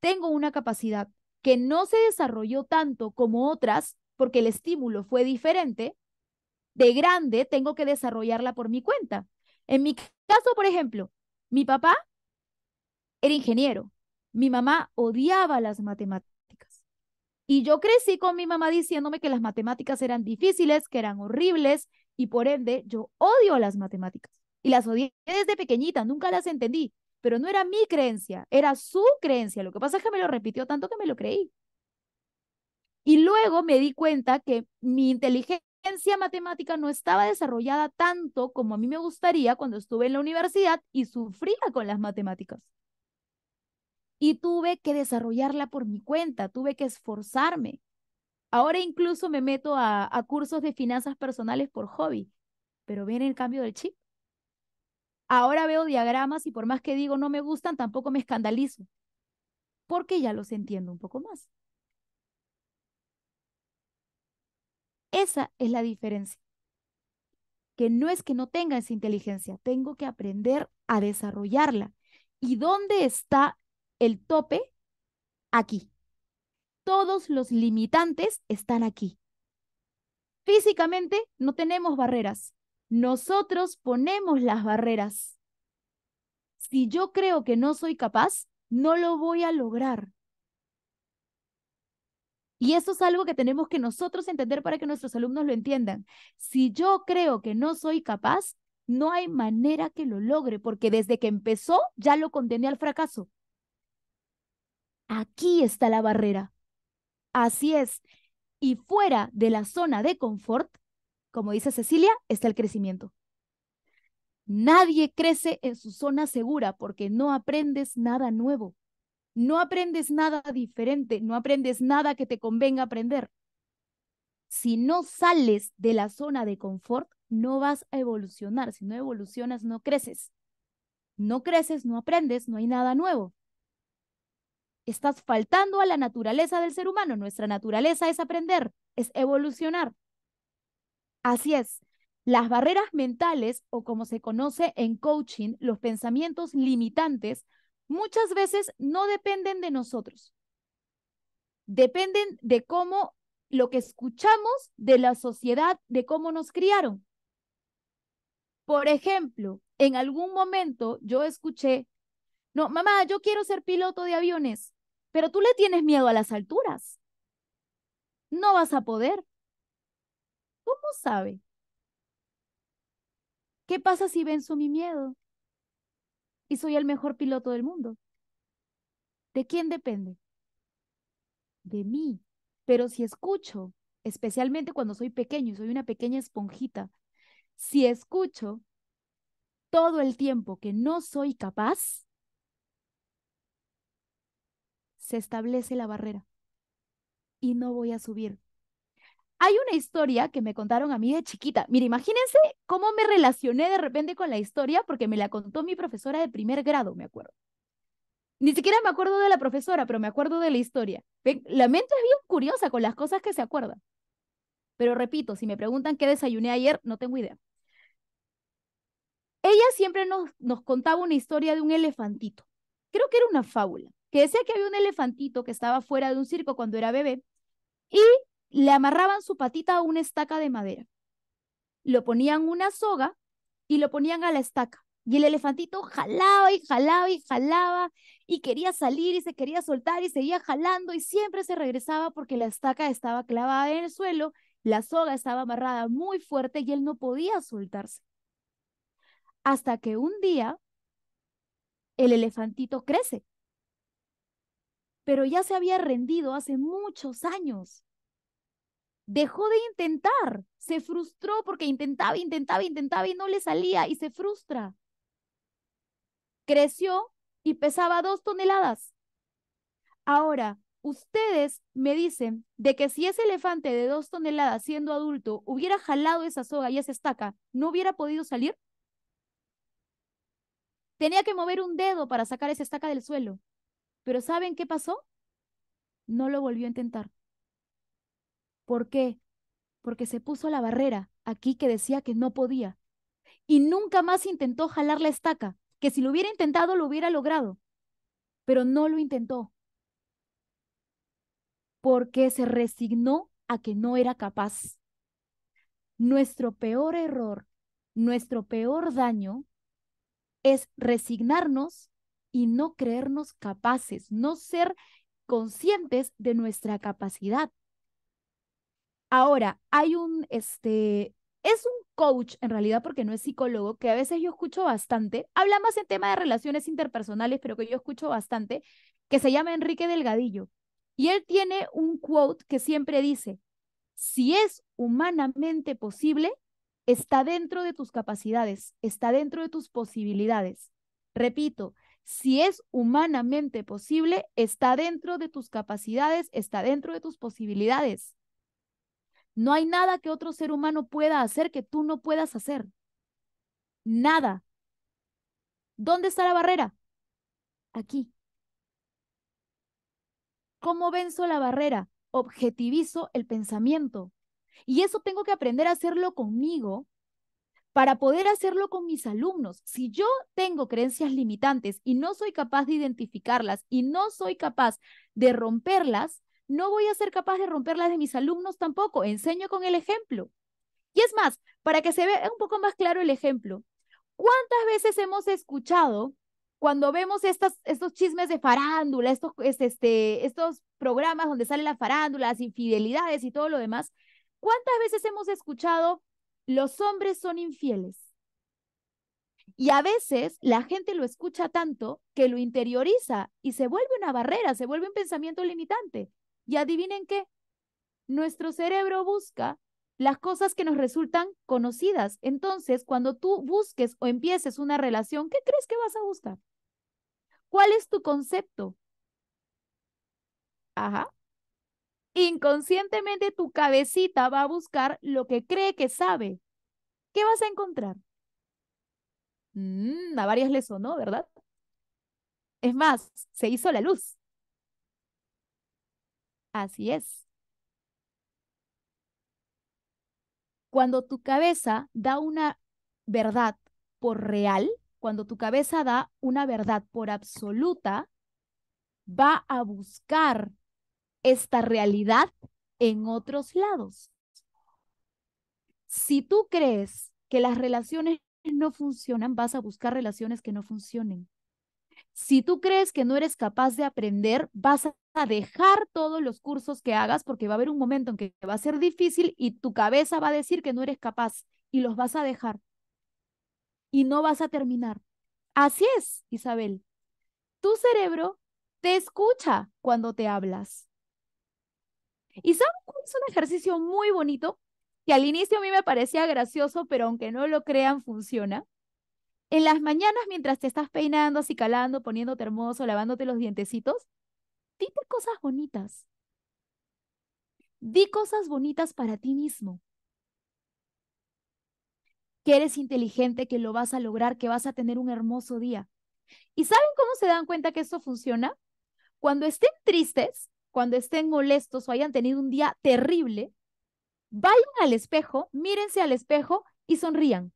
tengo una capacidad que no se desarrolló tanto como otras porque el estímulo fue diferente, de grande tengo que desarrollarla por mi cuenta. En mi caso, por ejemplo, mi papá era ingeniero, mi mamá odiaba las matemáticas. Y yo crecí con mi mamá diciéndome que las matemáticas eran difíciles, que eran horribles, y por ende yo odio las matemáticas. Y las odié desde pequeñita, nunca las entendí, pero no era mi creencia, era su creencia. Lo que pasa es que me lo repitió tanto que me lo creí. Y luego me di cuenta que mi inteligencia ciencia matemática no estaba desarrollada tanto como a mí me gustaría cuando estuve en la universidad y sufría con las matemáticas. Y tuve que desarrollarla por mi cuenta, tuve que esforzarme. Ahora incluso me meto a, a cursos de finanzas personales por hobby, pero viene el cambio del chip. Ahora veo diagramas y por más que digo no me gustan, tampoco me escandalizo, porque ya los entiendo un poco más. Esa es la diferencia. Que no es que no tenga esa inteligencia, tengo que aprender a desarrollarla. ¿Y dónde está el tope? Aquí. Todos los limitantes están aquí. Físicamente no tenemos barreras. Nosotros ponemos las barreras. Si yo creo que no soy capaz, no lo voy a lograr. Y eso es algo que tenemos que nosotros entender para que nuestros alumnos lo entiendan. Si yo creo que no soy capaz, no hay manera que lo logre, porque desde que empezó ya lo condené al fracaso. Aquí está la barrera. Así es. Y fuera de la zona de confort, como dice Cecilia, está el crecimiento. Nadie crece en su zona segura porque no aprendes nada nuevo no aprendes nada diferente, no aprendes nada que te convenga aprender. Si no sales de la zona de confort, no vas a evolucionar. Si no evolucionas, no creces. No creces, no aprendes, no hay nada nuevo. Estás faltando a la naturaleza del ser humano. Nuestra naturaleza es aprender, es evolucionar. Así es. Las barreras mentales o como se conoce en coaching, los pensamientos limitantes muchas veces no dependen de nosotros. Dependen de cómo lo que escuchamos de la sociedad, de cómo nos criaron. Por ejemplo, en algún momento yo escuché, no, mamá, yo quiero ser piloto de aviones, pero tú le tienes miedo a las alturas. No vas a poder. ¿Cómo sabe? ¿Qué pasa si venzo mi miedo? y soy el mejor piloto del mundo. ¿De quién depende? De mí. Pero si escucho, especialmente cuando soy pequeño, y soy una pequeña esponjita, si escucho todo el tiempo que no soy capaz, se establece la barrera y no voy a subir hay una historia que me contaron a mí de chiquita. Mira, imagínense cómo me relacioné de repente con la historia porque me la contó mi profesora de primer grado, me acuerdo. Ni siquiera me acuerdo de la profesora, pero me acuerdo de la historia. La mente es bien curiosa con las cosas que se acuerdan. Pero repito, si me preguntan qué desayuné ayer, no tengo idea. Ella siempre nos, nos contaba una historia de un elefantito. Creo que era una fábula, que decía que había un elefantito que estaba fuera de un circo cuando era bebé y le amarraban su patita a una estaca de madera, lo ponían una soga y lo ponían a la estaca. Y el elefantito jalaba y jalaba y jalaba y quería salir y se quería soltar y seguía jalando y siempre se regresaba porque la estaca estaba clavada en el suelo, la soga estaba amarrada muy fuerte y él no podía soltarse. Hasta que un día el elefantito crece, pero ya se había rendido hace muchos años dejó de intentar, se frustró porque intentaba, intentaba, intentaba y no le salía y se frustra. Creció y pesaba dos toneladas. Ahora, ustedes me dicen de que si ese elefante de dos toneladas siendo adulto hubiera jalado esa soga y esa estaca, ¿no hubiera podido salir? Tenía que mover un dedo para sacar esa estaca del suelo. Pero ¿saben qué pasó? No lo volvió a intentar. ¿Por qué? Porque se puso la barrera aquí que decía que no podía. Y nunca más intentó jalar la estaca, que si lo hubiera intentado lo hubiera logrado. Pero no lo intentó. Porque se resignó a que no era capaz. Nuestro peor error, nuestro peor daño es resignarnos y no creernos capaces, no ser conscientes de nuestra capacidad. Ahora, hay un, este, es un coach en realidad porque no es psicólogo, que a veces yo escucho bastante, habla más en tema de relaciones interpersonales, pero que yo escucho bastante, que se llama Enrique Delgadillo. Y él tiene un quote que siempre dice, si es humanamente posible, está dentro de tus capacidades, está dentro de tus posibilidades. Repito, si es humanamente posible, está dentro de tus capacidades, está dentro de tus posibilidades. No hay nada que otro ser humano pueda hacer que tú no puedas hacer. Nada. ¿Dónde está la barrera? Aquí. ¿Cómo venzo la barrera? Objetivizo el pensamiento. Y eso tengo que aprender a hacerlo conmigo para poder hacerlo con mis alumnos. Si yo tengo creencias limitantes y no soy capaz de identificarlas y no soy capaz de romperlas, no voy a ser capaz de romper las de mis alumnos tampoco. Enseño con el ejemplo. Y es más, para que se vea un poco más claro el ejemplo, ¿cuántas veces hemos escuchado cuando vemos estas, estos chismes de farándula, estos, este, estos programas donde sale la farándula las infidelidades y todo lo demás? ¿Cuántas veces hemos escuchado los hombres son infieles? Y a veces la gente lo escucha tanto que lo interioriza y se vuelve una barrera, se vuelve un pensamiento limitante. Y adivinen qué, nuestro cerebro busca las cosas que nos resultan conocidas. Entonces, cuando tú busques o empieces una relación, ¿qué crees que vas a buscar? ¿Cuál es tu concepto? Ajá. Inconscientemente tu cabecita va a buscar lo que cree que sabe. ¿Qué vas a encontrar? Mm, a varias les sonó, ¿verdad? Es más, se hizo la luz. Así es. Cuando tu cabeza da una verdad por real, cuando tu cabeza da una verdad por absoluta, va a buscar esta realidad en otros lados. Si tú crees que las relaciones no funcionan, vas a buscar relaciones que no funcionen. Si tú crees que no eres capaz de aprender, vas a dejar todos los cursos que hagas porque va a haber un momento en que va a ser difícil y tu cabeza va a decir que no eres capaz y los vas a dejar y no vas a terminar. Así es, Isabel. Tu cerebro te escucha cuando te hablas. ¿Y es un ejercicio muy bonito? Que al inicio a mí me parecía gracioso, pero aunque no lo crean, funciona en las mañanas mientras te estás peinando, acicalando, poniéndote hermoso, lavándote los dientecitos, di cosas bonitas. Di cosas bonitas para ti mismo. Que eres inteligente, que lo vas a lograr, que vas a tener un hermoso día. ¿Y saben cómo se dan cuenta que esto funciona? Cuando estén tristes, cuando estén molestos o hayan tenido un día terrible, vayan al espejo, mírense al espejo y sonrían.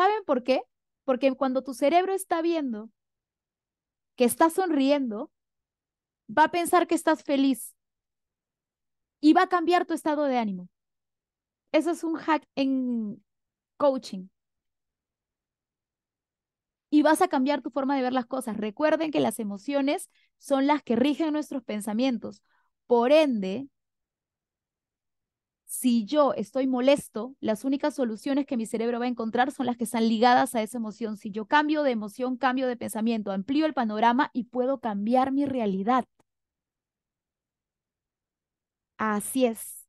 ¿Saben por qué? Porque cuando tu cerebro está viendo que estás sonriendo, va a pensar que estás feliz y va a cambiar tu estado de ánimo. Eso es un hack en coaching. Y vas a cambiar tu forma de ver las cosas. Recuerden que las emociones son las que rigen nuestros pensamientos. Por ende, si yo estoy molesto, las únicas soluciones que mi cerebro va a encontrar son las que están ligadas a esa emoción. Si yo cambio de emoción, cambio de pensamiento, amplío el panorama y puedo cambiar mi realidad. Así es.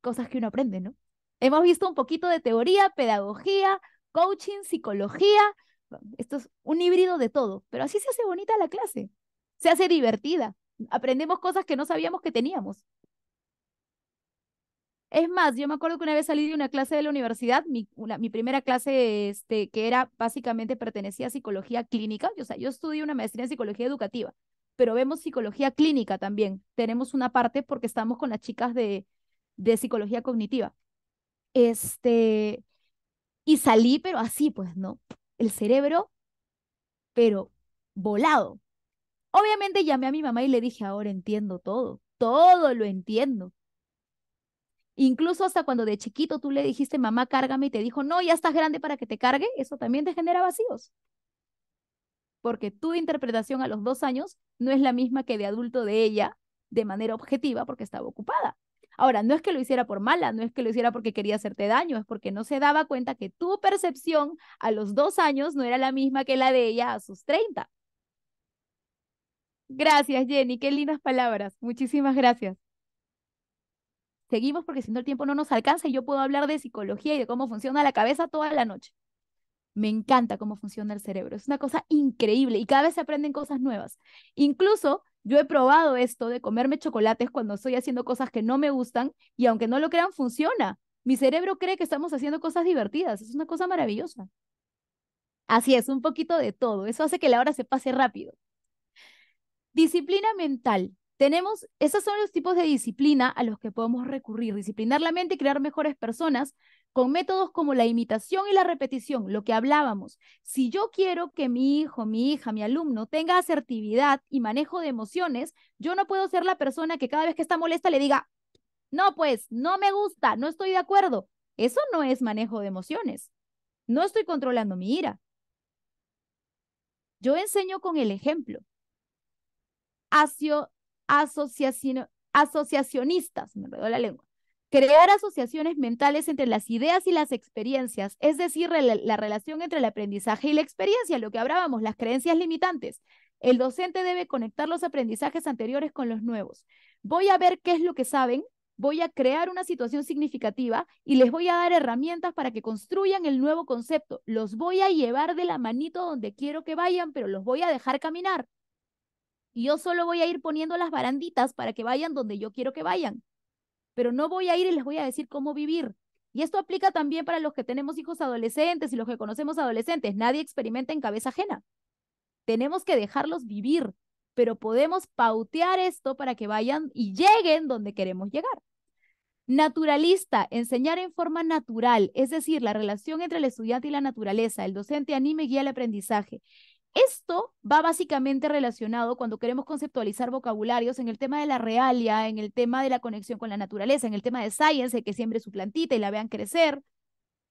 Cosas que uno aprende, ¿no? Hemos visto un poquito de teoría, pedagogía, coaching, psicología. Esto es un híbrido de todo, pero así se hace bonita la clase. Se hace divertida. Aprendemos cosas que no sabíamos que teníamos. Es más, yo me acuerdo que una vez salí de una clase de la universidad, mi, primera clase este, que era básicamente pertenecía a psicología clínica, o sea, yo estudié una maestría en psicología educativa, pero vemos psicología clínica también. Tenemos una parte porque estamos con las chicas de, psicología cognitiva. Este, y salí, pero así, pues, ¿no? El cerebro, pero volado. Obviamente llamé a mi mamá y le dije, ahora entiendo todo, todo lo entiendo Incluso hasta cuando de chiquito tú le dijiste, mamá, cárgame y te dijo, no, ya estás grande para que te cargue, eso también te genera vacíos. Porque tu interpretación a los dos años no es la misma que de adulto de ella de manera objetiva porque estaba ocupada. Ahora, no es que lo hiciera por mala, no es que lo hiciera porque quería hacerte daño, es porque no se daba cuenta que tu percepción a los dos años no era la misma que la de ella a sus 30. Gracias, Jenny. Qué lindas palabras. Muchísimas gracias. Seguimos porque si no el tiempo no nos alcanza y yo puedo hablar de psicología y de cómo funciona la cabeza toda la noche. Me encanta cómo funciona el cerebro. Es una cosa increíble y cada vez se aprenden cosas nuevas. Incluso yo he probado esto de comerme chocolates cuando estoy haciendo cosas que no me gustan y aunque no lo crean, funciona. Mi cerebro cree que estamos haciendo cosas divertidas. Es una cosa maravillosa. Así es, un poquito de todo. Eso hace que la hora se pase rápido. Disciplina mental. Tenemos, esos son los tipos de disciplina a los que podemos recurrir, disciplinar la mente y crear mejores personas con métodos como la imitación y la repetición, lo que hablábamos. Si yo quiero que mi hijo, mi hija, mi alumno tenga asertividad y manejo de emociones, yo no puedo ser la persona que cada vez que está molesta le diga, no, pues, no me gusta, no estoy de acuerdo. Eso no es manejo de emociones. No estoy controlando mi ira. Yo enseño con el ejemplo. hacio asociacionistas, me enredó la lengua, crear asociaciones mentales entre las ideas y las experiencias, es decir, la, la relación entre el aprendizaje y la experiencia, lo que hablábamos, las creencias limitantes. El docente debe conectar los aprendizajes anteriores con los nuevos. Voy a ver qué es lo que saben, voy a crear una situación significativa y les voy a dar herramientas para que construyan el nuevo concepto. Los voy a llevar de la manito donde quiero que vayan, pero los voy a dejar caminar yo solo voy a ir poniendo las baranditas para que vayan donde yo quiero que vayan. Pero no voy a ir y les voy a decir cómo vivir. Y esto aplica también para los que tenemos hijos adolescentes y los que conocemos adolescentes. Nadie experimenta en cabeza ajena. Tenemos que dejarlos vivir, pero podemos pautear esto para que vayan y lleguen donde queremos llegar. Naturalista, enseñar en forma natural, es decir, la relación entre el estudiante y la naturaleza. El docente anime y guía el aprendizaje. Esto va básicamente relacionado cuando queremos conceptualizar vocabularios en el tema de la realia, en el tema de la conexión con la naturaleza, en el tema de science, que siembre su plantita y la vean crecer.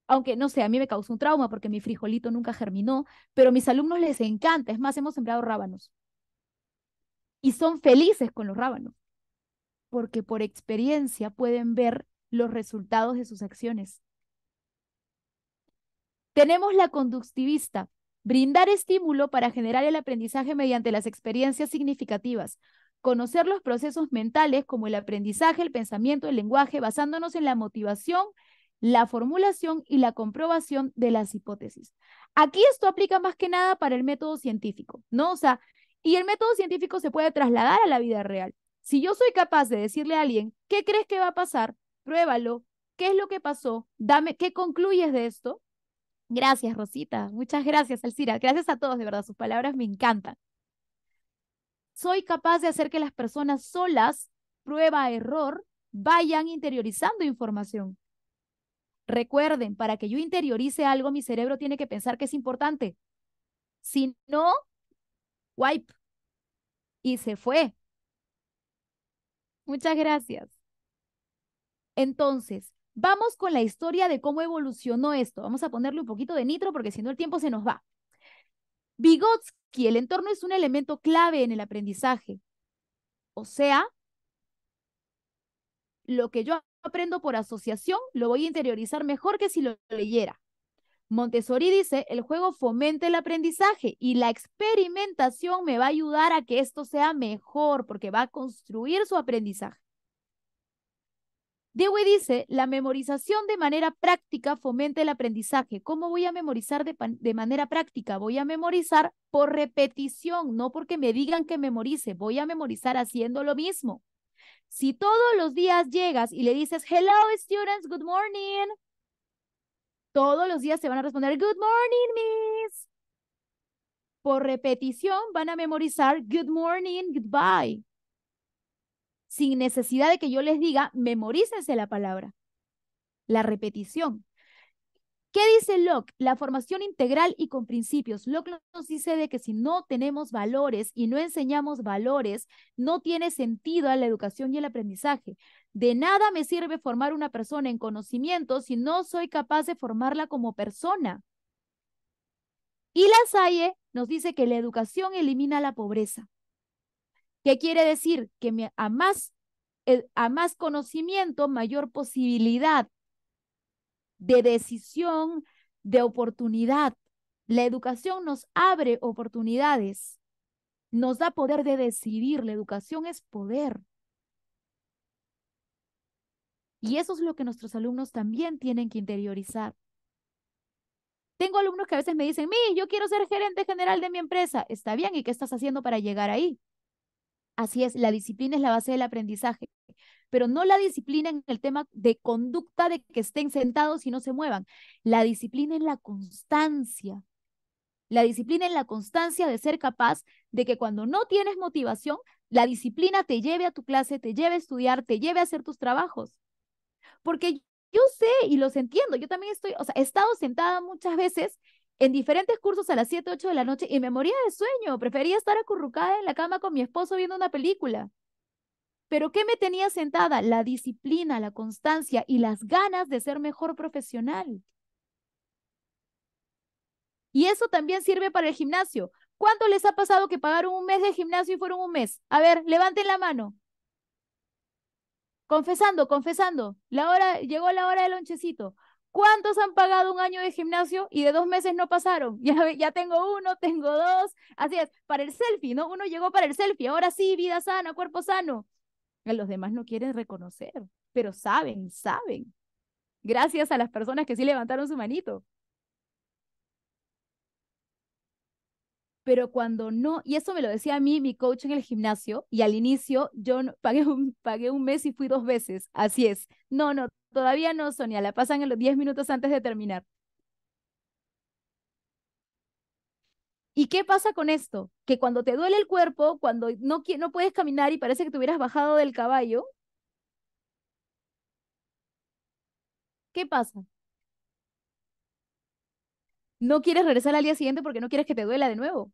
Aunque no sé, a mí me causó un trauma porque mi frijolito nunca germinó, pero a mis alumnos les encanta. Es más, hemos sembrado rábanos. Y son felices con los rábanos, porque por experiencia pueden ver los resultados de sus acciones. Tenemos la conductivista, Brindar estímulo para generar el aprendizaje mediante las experiencias significativas. Conocer los procesos mentales como el aprendizaje, el pensamiento, el lenguaje, basándonos en la motivación, la formulación y la comprobación de las hipótesis. Aquí esto aplica más que nada para el método científico, ¿no? O sea, y el método científico se puede trasladar a la vida real. Si yo soy capaz de decirle a alguien, ¿qué crees que va a pasar? Pruébalo, ¿qué es lo que pasó? Dame, ¿qué concluyes de esto? Gracias, Rosita. Muchas gracias, Alcira. Gracias a todos, de verdad. Sus palabras me encantan. Soy capaz de hacer que las personas solas, prueba error, vayan interiorizando información. Recuerden, para que yo interiorice algo, mi cerebro tiene que pensar que es importante. Si no, wipe. Y se fue. Muchas gracias. Entonces, Vamos con la historia de cómo evolucionó esto. Vamos a ponerle un poquito de nitro porque si no el tiempo se nos va. Vygotsky, el entorno es un elemento clave en el aprendizaje. O sea, lo que yo aprendo por asociación lo voy a interiorizar mejor que si lo leyera. Montessori dice, el juego fomenta el aprendizaje y la experimentación me va a ayudar a que esto sea mejor porque va a construir su aprendizaje. Dewey dice, la memorización de manera práctica fomenta el aprendizaje. ¿Cómo voy a memorizar de, manera práctica? Voy a memorizar por repetición, no porque me digan que memorice, voy a memorizar haciendo lo mismo. Si todos los días llegas y le dices, hello students, good morning, todos los días se van a responder, good morning, miss. Por repetición van a memorizar, good morning, goodbye sin necesidad de que yo les diga, memorícense la palabra. La repetición. ¿Qué dice Locke? La formación integral y con principios. Locke nos dice de que si no tenemos valores y no enseñamos valores, no tiene sentido a la educación y el aprendizaje. De nada me sirve formar una persona en conocimiento si no soy capaz de formarla como persona. Y la SAE nos dice que la educación elimina la pobreza. ¿Qué quiere decir? Que a, más, eh, a más conocimiento, mayor posibilidad de decisión, de oportunidad. La educación nos abre oportunidades, nos da poder de decidir. La educación es poder. Y eso es lo que nuestros alumnos también tienen que interiorizar. Tengo alumnos que a veces me dicen, mi, yo quiero ser gerente general de mi empresa. Está bien, ¿y qué estás haciendo para llegar ahí? Así es, la disciplina es la base del aprendizaje, pero no la disciplina en el tema de conducta de que estén sentados y no se muevan. La disciplina es la constancia. La disciplina es la constancia de ser capaz de que cuando no tienes motivación, la disciplina te lleve a tu clase, te lleve a estudiar, te lleve a hacer tus trabajos. Porque yo sé y los entiendo, yo también estoy, o sea, he estado sentada muchas veces en diferentes cursos a las 7, 8 de la noche y me moría de sueño. Prefería estar acurrucada en la cama con mi esposo viendo una película. Pero ¿qué me tenía sentada? La disciplina, la constancia y las ganas de ser mejor profesional. Y eso también sirve para el gimnasio. ¿Cuánto les ha pasado que pagaron un mes de gimnasio y fueron un mes? A ver, levanten la mano. Confesando, confesando. La hora, llegó la hora del lonchecito. ¿Cuántos han pagado un año de gimnasio y de dos meses no pasaron? Ya, tengo uno, tengo dos. Así es, para el selfie, ¿no? Uno llegó para el selfie. Ahora sí, vida sana, cuerpo sano. los demás no quieren reconocer, pero saben, saben. Gracias a las personas que sí levantaron su manito. pero cuando no, y eso me lo decía a mí mi coach en el gimnasio, y al inicio yo pagué, un, pagué un mes y fui dos veces, así es. No, no, todavía no, Sonia, la pasan en los 10 minutos antes de terminar. ¿Y qué pasa con esto? Que cuando te duele el cuerpo, cuando no, no puedes caminar y parece que te hubieras bajado del caballo, ¿qué pasa? no quieres regresar al día siguiente porque no quieres que te duela de nuevo.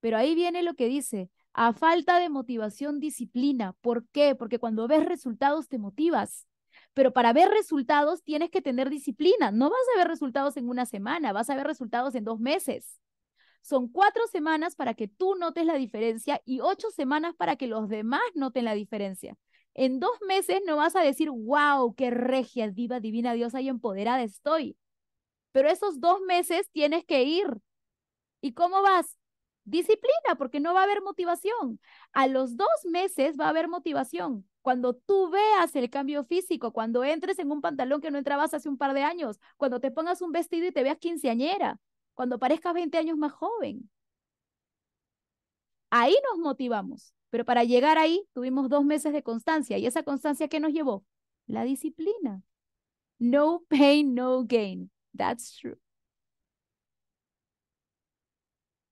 Pero ahí viene lo que dice, a falta de motivación, disciplina. ¿Por qué? Porque cuando ves resultados te motivas. Pero para ver resultados tienes que tener disciplina. No vas a ver resultados en una semana, vas a ver resultados en dos meses. Son cuatro semanas para que tú notes la diferencia y ocho semanas para que los demás noten la diferencia. En dos meses no vas a decir, wow, qué regia, diva, divina diosa y empoderada estoy pero esos dos meses tienes que ir. ¿Y cómo vas? Disciplina, porque no va a haber motivación. A los dos meses va a haber motivación. Cuando tú veas el cambio físico, cuando entres en un pantalón que no entrabas hace un par de años, cuando te pongas un vestido y te veas quinceañera, cuando parezcas 20 años más joven. Ahí nos motivamos, pero para llegar ahí tuvimos dos meses de constancia y esa constancia qué nos llevó la disciplina. No pain, no gain. That's true.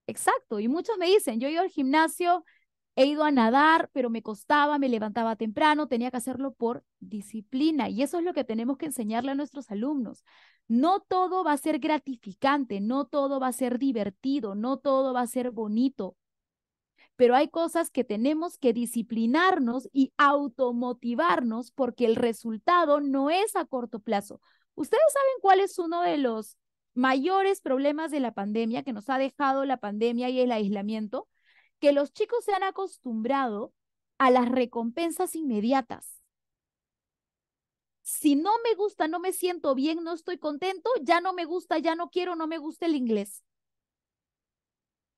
Exacto. Y muchos me dicen, yo iba al gimnasio, he ido a nadar, pero me costaba, me levantaba temprano, tenía que hacerlo por disciplina. Y eso es lo que tenemos que enseñarle a nuestros alumnos. No todo va a ser gratificante, no todo va a ser divertido, no todo va a ser bonito. Pero hay cosas que tenemos que disciplinarnos y automotivarnos porque el resultado no es a corto plazo. ¿Ustedes saben cuál es uno de los mayores problemas de la pandemia que nos ha dejado la pandemia y el aislamiento? Que los chicos se han acostumbrado a las recompensas inmediatas. Si no me gusta, no me siento bien, no estoy contento, ya no me gusta, ya no quiero, no me gusta el inglés.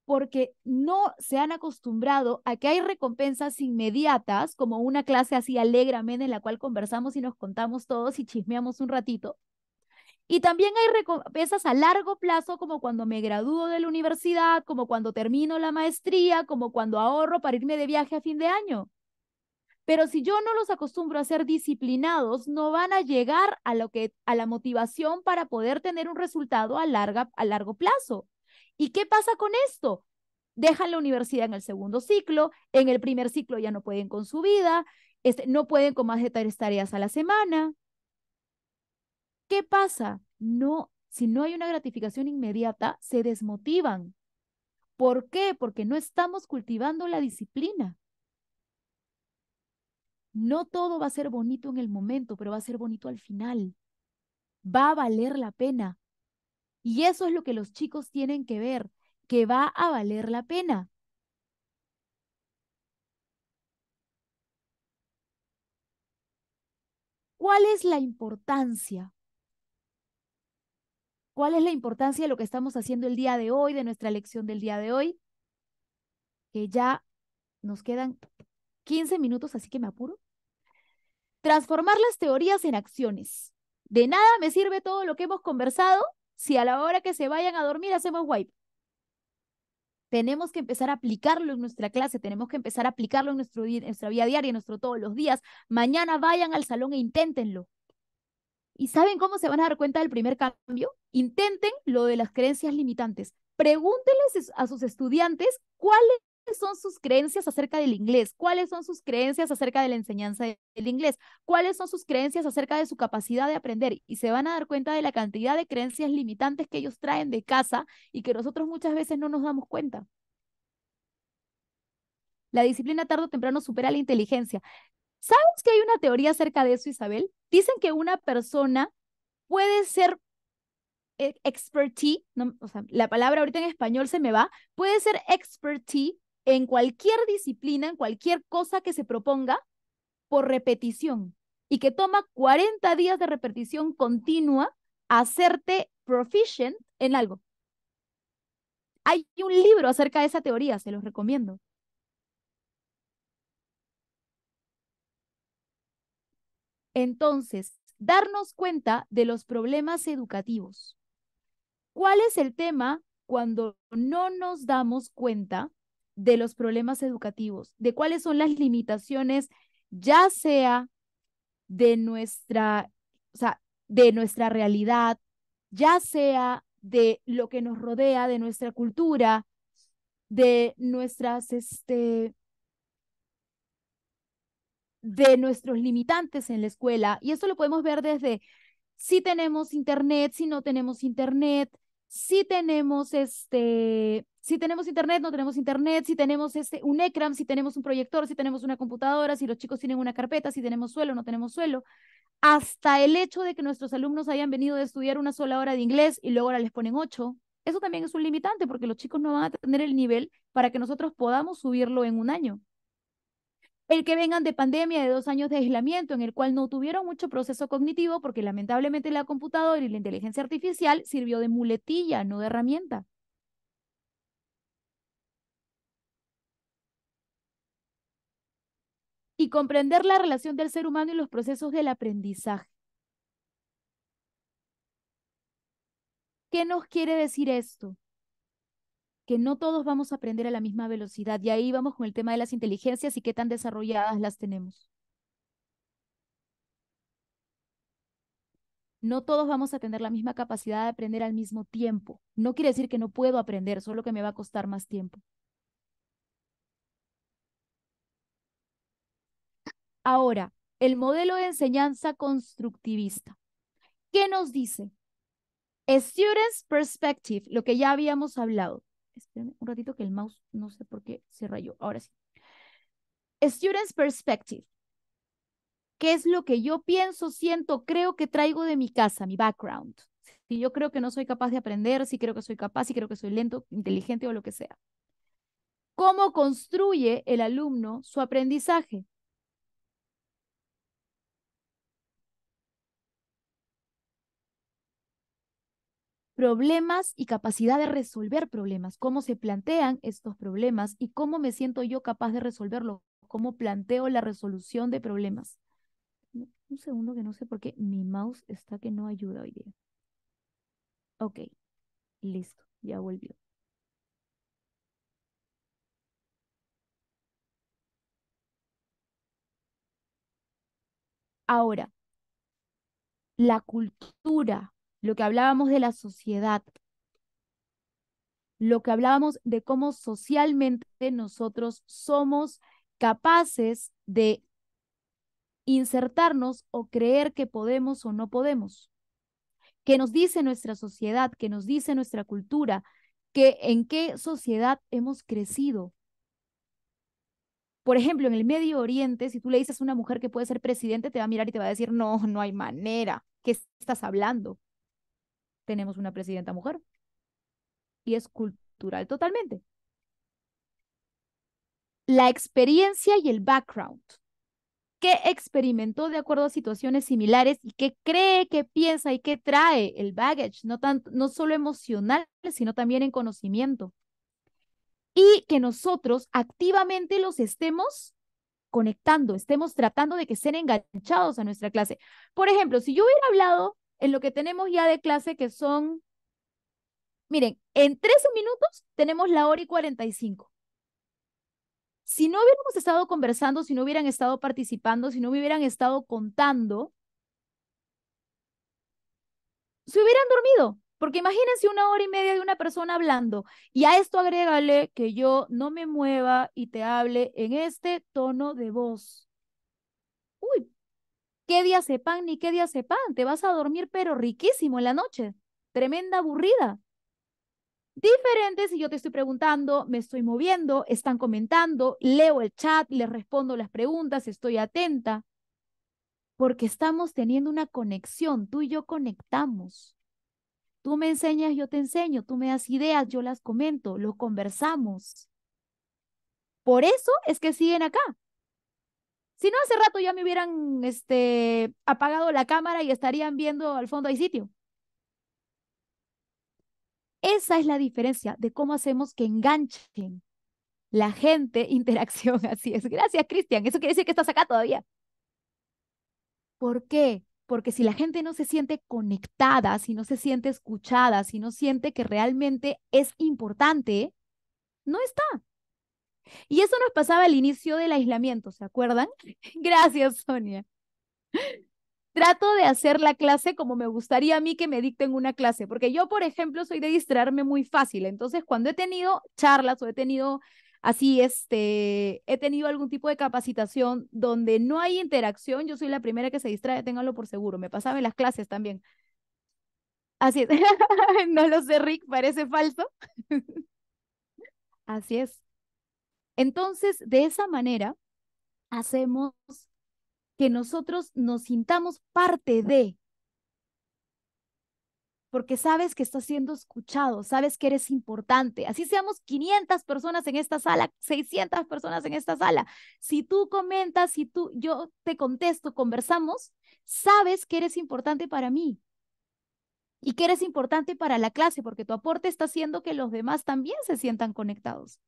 Porque no se han acostumbrado a que hay recompensas inmediatas, como una clase así alegremente en la cual conversamos y nos contamos todos y chismeamos un ratito, y también hay recompensas a largo plazo, como cuando me gradúo de la universidad, como cuando termino la maestría, como cuando ahorro para irme de viaje a fin de año. Pero si yo no los acostumbro a ser disciplinados, no van a llegar a, lo que, a la motivación para poder tener un resultado a, larga, a largo plazo. ¿Y qué pasa con esto? Dejan la universidad en el segundo ciclo, en el primer ciclo ya no pueden con su vida, este, no pueden con más de tres tareas a la semana, ¿Qué pasa? No, si no hay una gratificación inmediata, se desmotivan. ¿Por qué? Porque no estamos cultivando la disciplina. No todo va a ser bonito en el momento, pero va a ser bonito al final. Va a valer la pena. Y eso es lo que los chicos tienen que ver, que va a valer la pena. ¿Cuál es la importancia? ¿Cuál es la importancia de lo que estamos haciendo el día de hoy, de nuestra lección del día de hoy? Que ya nos quedan 15 minutos, así que me apuro. Transformar las teorías en acciones. De nada me sirve todo lo que hemos conversado si a la hora que se vayan a dormir hacemos wipe. Tenemos que empezar a aplicarlo en nuestra clase, tenemos que empezar a aplicarlo en nuestra vida diaria, en nuestro todos los días. Mañana vayan al salón e inténtenlo. ¿Y saben cómo se van a dar cuenta del primer cambio? Intenten lo de las creencias limitantes. Pregúntenles a sus estudiantes cuáles son sus creencias acerca del inglés, cuáles son sus creencias acerca de la enseñanza del inglés, cuáles son sus creencias acerca de su capacidad de aprender y se van a dar cuenta de la cantidad de creencias limitantes que ellos traen de casa y que nosotros muchas veces no nos damos cuenta. La disciplina tarde o temprano supera la inteligencia. ¿Sabes que hay una teoría acerca de eso, Isabel? Dicen que una persona puede ser e-, expertise, o sea, la palabra ahorita en español se me va, puede ser expertise en cualquier disciplina, en cualquier cosa que se proponga por repetición y que toma 40 días de repetición continua hacerte proficient en algo. Hay un libro acerca de esa teoría, se los recomiendo. Entonces, darnos cuenta de los problemas educativos. ¿Cuál es el tema cuando no nos damos cuenta de los problemas educativos, de cuáles son las limitaciones, ya sea de nuestra, o sea, de nuestra realidad, ya sea de lo que nos rodea, de nuestra cultura, de nuestras, este, de nuestros limitantes en la escuela. Y esto lo podemos ver desde si tenemos internet, si no tenemos internet, si tenemos este, si tenemos internet, no tenemos internet, si tenemos este, un ECRAM, si tenemos un proyector, si tenemos una computadora, si los chicos tienen una carpeta, si tenemos suelo, no tenemos suelo, hasta el hecho de que nuestros alumnos hayan venido de estudiar una sola hora de inglés y luego ahora les ponen ocho. Eso también es un limitante porque los chicos no van a tener el nivel para que nosotros podamos subirlo en un año el que vengan de pandemia de dos años de aislamiento en el cual no tuvieron mucho proceso cognitivo porque lamentablemente la computadora y la inteligencia artificial sirvió de muletilla, no de herramienta. Y comprender la relación del ser humano y los procesos del aprendizaje. ¿Qué nos quiere decir esto? que no todos vamos a aprender a la misma velocidad. Y ahí vamos con el tema de las inteligencias y qué tan desarrolladas las tenemos. No todos vamos a tener la misma capacidad de aprender al mismo tiempo. No quiere decir que no puedo aprender, solo que me va a costar más tiempo. Ahora, el modelo de enseñanza constructivista. ¿Qué nos dice? student's perspective, lo que ya habíamos hablado un ratito que el mouse no sé por qué se rayó. Ahora sí. Student's perspective. ¿Qué es lo que yo pienso, siento, creo que traigo de mi casa, mi background? Si yo creo que no soy capaz de aprender, si creo que soy capaz, si creo que soy lento, inteligente o lo que sea. ¿Cómo construye el alumno su aprendizaje? problemas y capacidad de resolver problemas, cómo se plantean estos problemas y cómo me siento yo capaz de resolverlo, cómo planteo la resolución de problemas. Un segundo que no sé por qué mi mouse está que no ayuda hoy día. Ok, listo, ya volvió. Ahora, la cultura lo que hablábamos de la sociedad, lo que hablábamos de cómo socialmente nosotros somos capaces de insertarnos o creer que podemos o no podemos, ¿Qué nos dice nuestra sociedad, ¿Qué nos dice nuestra cultura, en qué sociedad hemos crecido. Por ejemplo, en el Medio Oriente, si tú le dices a una mujer que puede ser presidente, te va a mirar y te va a decir, no, no hay manera, ¿qué estás hablando? tenemos una presidenta mujer. Y es cultural totalmente. La experiencia y el background. ¿Qué experimentó de acuerdo a situaciones similares y qué cree, qué piensa y qué trae el baggage, no, tan, no solo emocional, sino también en conocimiento? Y que nosotros activamente los estemos conectando, estemos tratando de que estén enganchados a nuestra clase. Por ejemplo, si yo hubiera hablado en lo que tenemos ya de clase, que son, miren, en 13 minutos tenemos la hora y 45. Si no hubiéramos estado conversando, si no hubieran estado participando, si no hubieran estado contando, se hubieran dormido. Porque imagínense una hora y media de una persona hablando y a esto agrégale que yo no me mueva y te hable en este tono de voz. Uy, qué día sepan ni qué día sepan, Te vas a dormir pero riquísimo en la noche. Tremenda aburrida. Diferente si yo te estoy preguntando, me estoy moviendo, están comentando, leo el chat, les respondo las preguntas, estoy atenta. Porque estamos teniendo una conexión, tú y yo conectamos. Tú me enseñas, yo te enseño, tú me das ideas, yo las comento, lo conversamos. Por eso es que siguen acá, si no, hace rato ya me hubieran este, apagado la cámara y estarían viendo al fondo hay sitio. Esa es la diferencia de cómo hacemos que enganchen la gente, interacción, así es. Gracias, Cristian. Eso quiere decir que estás acá todavía. ¿Por qué? Porque si la gente no se siente conectada, si no se siente escuchada, si no siente que realmente es importante, no está. Y eso nos pasaba al inicio del aislamiento, ¿se acuerdan? Gracias, Sonia. Trato de hacer la clase como me gustaría a mí que me dicten una clase, porque yo, por ejemplo, soy de distraerme muy fácil. Entonces, cuando he tenido charlas o he tenido así, este, he tenido algún tipo de capacitación donde no hay interacción, yo soy la primera que se distrae, ténganlo por seguro. Me pasaba en las clases también. Así es. no lo sé, Rick, parece falso. así es. Entonces, de esa manera, hacemos que nosotros nos sintamos parte de, porque sabes que estás siendo escuchado, sabes que eres importante. Así seamos 500 personas en esta sala, 600 personas en esta sala. Si tú comentas, si tú, yo te contesto, conversamos, sabes que eres importante para mí y que eres importante para la clase porque tu aporte está haciendo que los demás también se sientan conectados.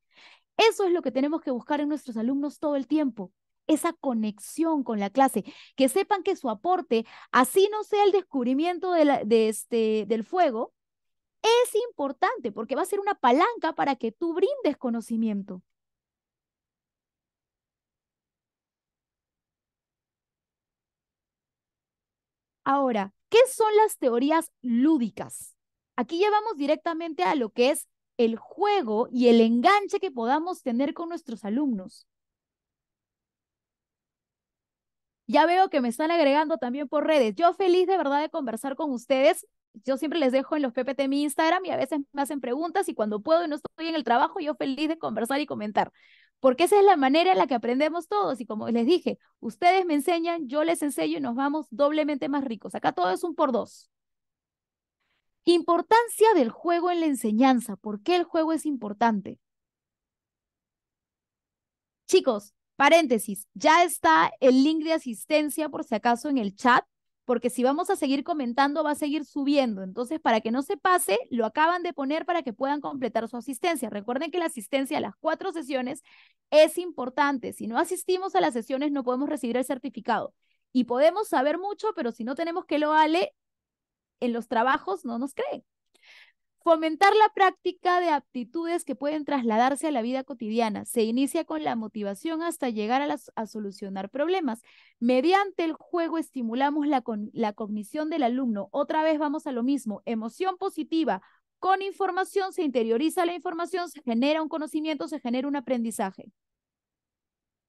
Eso es lo que tenemos que buscar en nuestros alumnos todo el tiempo, esa conexión con la clase, que sepan que su aporte, así no sea el descubrimiento de este, del fuego, es importante porque va a ser una palanca para que tú brindes conocimiento. Ahora, ¿qué son las teorías lúdicas? Aquí llevamos directamente a lo que es el juego y el enganche que podamos tener con nuestros alumnos. Ya veo que me están agregando también por redes. Yo feliz de verdad de conversar con ustedes. Yo siempre les dejo en los PPT mi Instagram y a veces me hacen preguntas y cuando puedo y no estoy en el trabajo, yo feliz de conversar y comentar porque esa es la manera en la que aprendemos todos. Y como les dije, ustedes me enseñan, yo les enseño y nos vamos doblemente más ricos. Acá todo es un por dos. Importancia del juego en la enseñanza. ¿Por qué el juego es importante? Chicos, paréntesis, ya está el link de asistencia por si acaso en el chat porque si vamos a seguir comentando va a seguir subiendo. Entonces, para que no se pase, lo acaban de poner para que puedan completar su asistencia. Recuerden que la asistencia a las cuatro sesiones es importante. Si no asistimos a las sesiones, no podemos recibir el certificado. Y podemos saber mucho, pero si no tenemos que lo ale, en los trabajos no nos cree. Fomentar la práctica de aptitudes que pueden trasladarse a la vida cotidiana. Se inicia con la motivación hasta llegar a, solucionar problemas. Mediante el juego estimulamos la cognición del alumno. Otra vez vamos a lo mismo. Emoción positiva. Con información se interioriza la información, se genera un conocimiento, se genera un aprendizaje.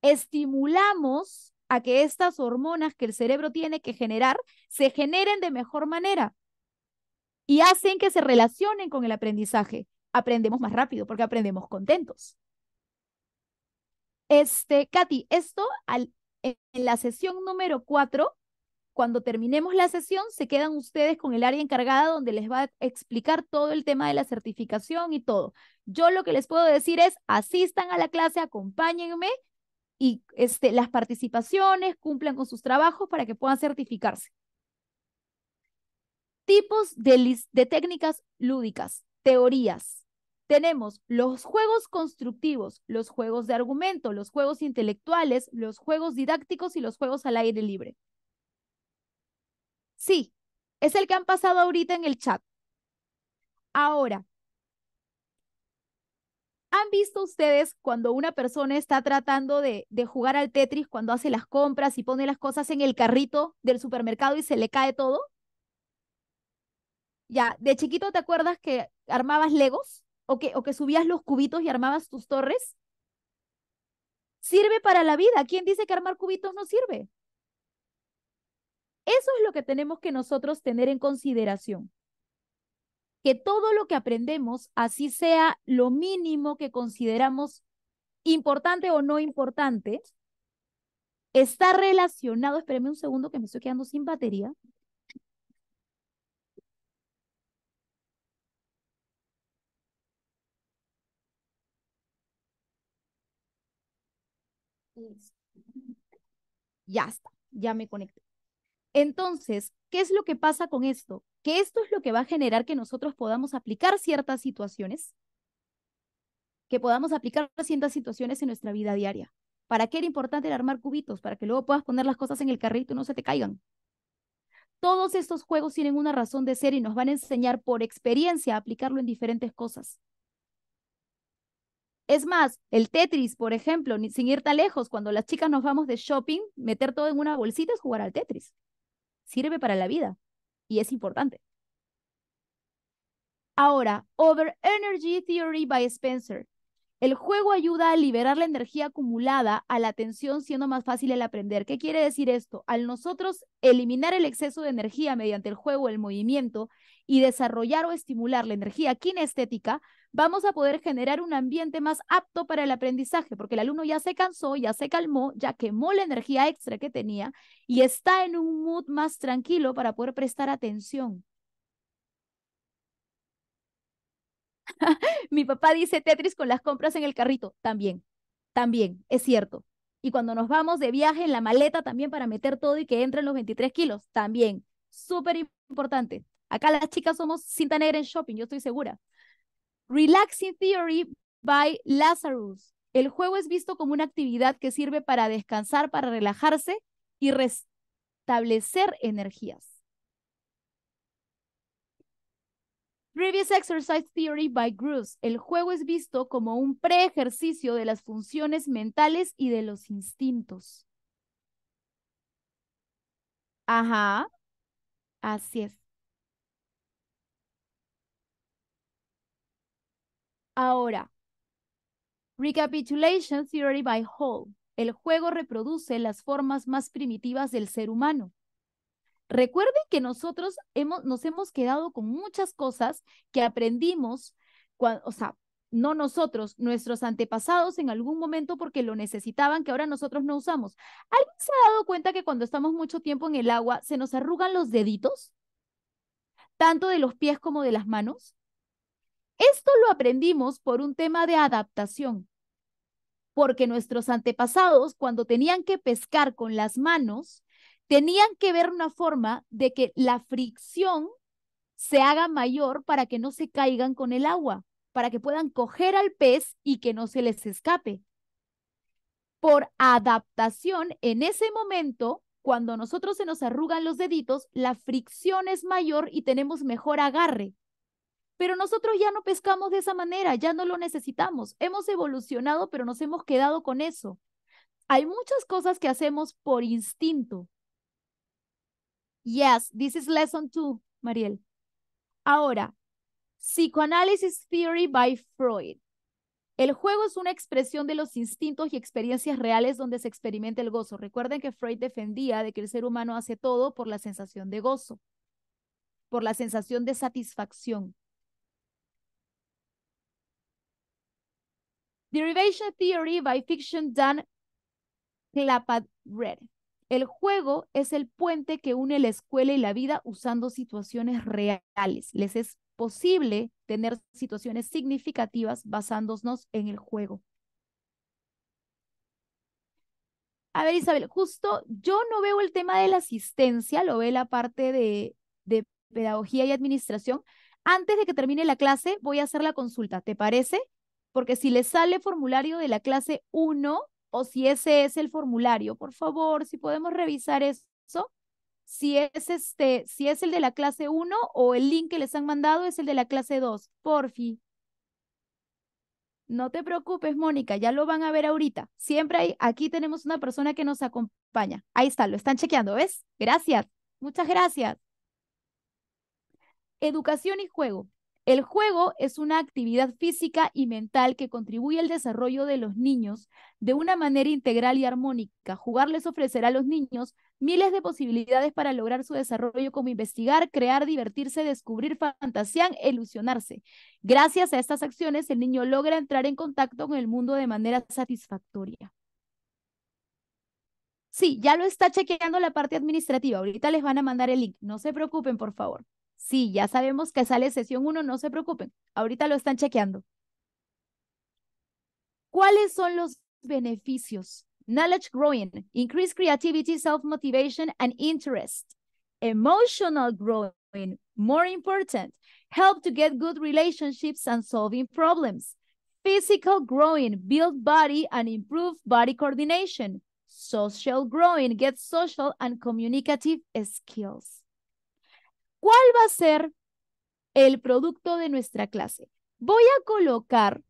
Estimulamos a que estas hormonas que el cerebro tiene que generar se generen de mejor manera y hacen que se relacionen con el aprendizaje. Aprendemos más rápido porque aprendemos contentos. Este, Katy, esto en la sesión número cuatro, cuando terminemos la sesión, se quedan ustedes con el área encargada donde les va a explicar todo el tema de la certificación y todo. Yo lo que les puedo decir es, asistan a la clase, acompáñenme y este, las participaciones cumplan con sus trabajos para que puedan certificarse tipos de, técnicas lúdicas, teorías. Tenemos los juegos constructivos, los juegos de argumento, los juegos intelectuales, los juegos didácticos y los juegos al aire libre. Sí, es el que han pasado ahorita en el chat. Ahora, ¿han visto ustedes cuando una persona está tratando de, jugar al Tetris, cuando hace las compras y pone las cosas en el carrito del supermercado y se le cae todo? Ya, de chiquito te acuerdas que armabas Legos o que, o que subías los cubitos y armabas tus torres. Sirve para la vida. ¿Quién dice que armar cubitos no sirve? Eso es lo que tenemos que nosotros tener en consideración. Que todo lo que aprendemos, así sea lo mínimo que consideramos importante o no importante, está relacionado, espérame un segundo que me estoy quedando sin batería. Ya está, ya me conecté. Entonces, ¿qué es lo que pasa con esto? Que esto es lo que va a generar que nosotros podamos aplicar ciertas situaciones, que podamos aplicar ciertas situaciones en nuestra vida diaria. ¿Para qué era importante el armar cubitos? Para que luego puedas poner las cosas en el carrito y no se te caigan. Todos estos juegos tienen una razón de ser y nos van a enseñar por experiencia a aplicarlo en diferentes cosas. Es más, el Tetris, por ejemplo, sin ir tan lejos, cuando las chicas nos vamos de shopping, meter todo en una bolsita es jugar al Tetris. Sirve para la vida y es importante. Ahora, Over Energy Theory by Spencer. El juego ayuda a liberar la energía acumulada a la atención siendo más fácil el aprender. ¿Qué quiere decir esto? Al nosotros eliminar el exceso de energía mediante el juego, el movimiento, y desarrollar o estimular la energía kinestética, vamos a poder generar un ambiente más apto para el aprendizaje, porque el alumno ya se cansó, ya se calmó, ya quemó la energía extra que tenía y está en un mood más tranquilo para poder prestar atención. Mi papá dice Tetris con las compras en el carrito. También, también, es cierto. Y cuando nos vamos de viaje en la maleta también para meter todo y que entren los 23 kilos, también, súper importante. Acá las chicas somos cinta negra en shopping, yo estoy segura. Relaxing Theory by Lazarus. El juego es visto como una actividad que sirve para descansar, para relajarse y restablecer energías. Previous Exercise Theory by Gruz. El juego es visto como un pre-ejercicio de las funciones mentales y de los instintos. Ajá, así es. Ahora, Recapitulation Theory by Hall. El juego reproduce las formas más primitivas del ser humano. Recuerden que nosotros hemos, nos hemos quedado con muchas cosas que aprendimos, o sea, no nosotros, nuestros antepasados en algún momento porque lo necesitaban, que ahora nosotros no usamos. ¿Alguien se ha dado cuenta que cuando estamos mucho tiempo en el agua se nos arrugan los deditos? Tanto de los pies como de las manos. Esto lo aprendimos por un tema de adaptación, porque nuestros antepasados, cuando tenían que pescar con las manos, tenían que ver una forma de que la fricción se haga mayor para que no se caigan con el agua, para que puedan coger al pez y que no se les escape. Por adaptación, en ese momento, cuando nosotros se nos arrugan los deditos, la fricción es mayor y tenemos mejor agarre. Pero nosotros ya no pescamos de esa manera, ya no lo necesitamos. Hemos evolucionado, pero nos hemos quedado con eso. Hay muchas cosas que hacemos por instinto. Yes, this is lesson two, Mariel. Ahora, Psychoanalysis Theory by Freud. El juego es una expresión de los instintos y experiencias reales donde se experimenta el gozo. Recuerden que Freud defendía de que el ser humano hace todo por la sensación de gozo, por la sensación de satisfacción. Derivation Theory by Fiction Dan Red. El juego es el puente que une la escuela y la vida usando situaciones reales. Les es posible tener situaciones significativas basándonos en el juego. A ver, Isabel, justo yo no veo el tema de la asistencia, lo ve la parte de pedagogía y administración. Antes de que termine la clase, voy a hacer la consulta. ¿Te parece? porque si les sale formulario de la clase 1 o si ese es el formulario, por favor, si podemos revisar eso, si es este, si es el de la clase 1 o el link que les han mandado es el de la clase 2, porfi. No te preocupes, Mónica, ya lo van a ver ahorita. Siempre hay, aquí tenemos una persona que nos acompaña. Ahí está, lo están chequeando, ¿ves? Gracias, muchas gracias. Educación y juego. El juego es una actividad física y mental que contribuye al desarrollo de los niños de una manera integral y armónica. Jugar les ofrecerá a los niños miles de posibilidades para lograr su desarrollo como investigar, crear, divertirse, descubrir, fantasear, ilusionarse. Gracias a estas acciones, el niño logra entrar en contacto con el mundo de manera satisfactoria. Sí, ya lo está chequeando la parte administrativa. Ahorita les van a mandar el link. No se preocupen, por favor. Sí, ya sabemos que sale sesión 1, no se preocupen, ahorita lo están chequeando. ¿Cuáles son los beneficios? Knowledge growing, increase creativity, self-motivation and interest. Emotional growing, more important, help to get good relationships and solving problems. Physical growing, build body and improve body coordination. Social growing, get social and communicative skills. ¿Cuál va a ser el producto de nuestra clase? Voy a colocar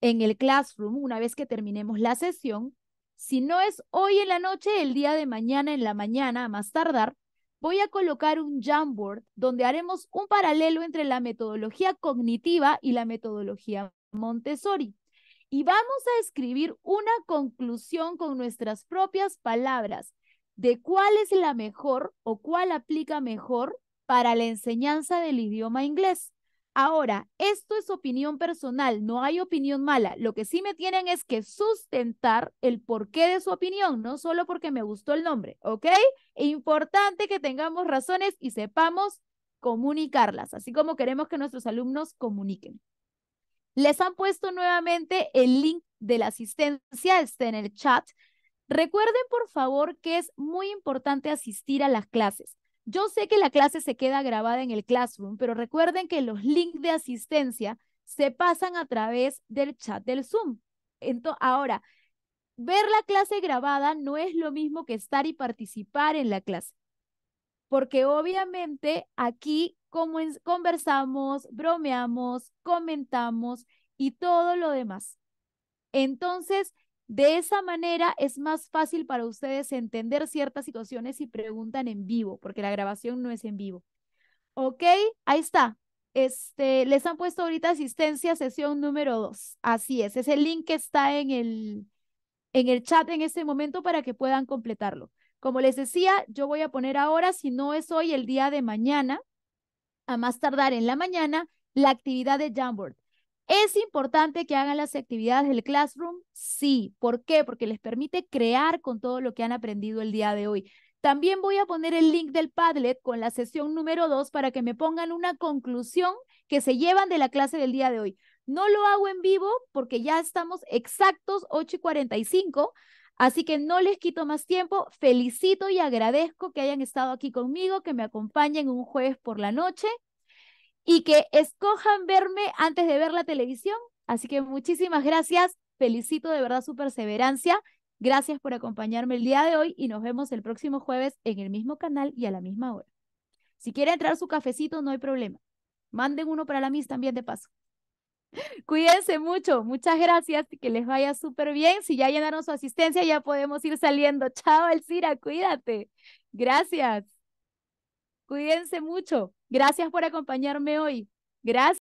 en el classroom, una vez que terminemos la sesión, si no es hoy en la noche, el día de mañana en la mañana, a más tardar, voy a colocar un Jamboard donde haremos un paralelo entre la metodología cognitiva y la metodología Montessori. Y vamos a escribir una conclusión con nuestras propias palabras de cuál es la mejor o cuál aplica mejor para la enseñanza del idioma inglés. Ahora, esto es opinión personal, no hay opinión mala. Lo que sí me tienen es que sustentar el porqué de su opinión, no solo porque me gustó el nombre, ¿ok? E importante que tengamos razones y sepamos comunicarlas, así como queremos que nuestros alumnos comuniquen. Les han puesto nuevamente el link de la asistencia, está en el chat. Recuerden, por favor, que es muy importante asistir a las clases. Yo sé que la clase se queda grabada en el Classroom, pero recuerden que los links de asistencia se pasan a través del chat del Zoom. Entonces, ahora, ver la clase grabada no es lo mismo que estar y participar en la clase, porque obviamente aquí conversamos, bromeamos, comentamos y todo lo demás. Entonces, de esa manera es más fácil para ustedes entender ciertas situaciones si preguntan en vivo, porque la grabación no es en vivo. Ok, ahí está. Este, les han puesto ahorita asistencia sesión número dos. Así es, es el link que está en el, en el chat en este momento para que puedan completarlo. Como les decía, yo voy a poner ahora, si no es hoy, el día de mañana, a más tardar en la mañana, la actividad de Jamboard. ¿Es importante que hagan las actividades del classroom? Sí. ¿Por qué? Porque les permite crear con todo lo que han aprendido el día de hoy. También voy a poner el link del Padlet con la sesión número 2 para que me pongan una conclusión que se llevan de la clase del día de hoy. No lo hago en vivo porque ya estamos exactos 8 y 45, así que no les quito más tiempo. Felicito y agradezco que hayan estado aquí conmigo, que me acompañen un jueves por la noche y que escojan verme antes de ver la televisión. Así que muchísimas gracias. Felicito de verdad su perseverancia. Gracias por acompañarme el día de hoy y nos vemos el próximo jueves en el mismo canal y a la misma hora. Si quiere entrar su cafecito, no hay problema. Manden uno para la mis también de paso. Cuídense mucho, muchas gracias, que les vaya súper bien. Si ya llenaron su asistencia, ya podemos ir saliendo. Chao, Alcira, cuídate. Gracias. Cuídense mucho. Gracias por acompañarme hoy. Gracias.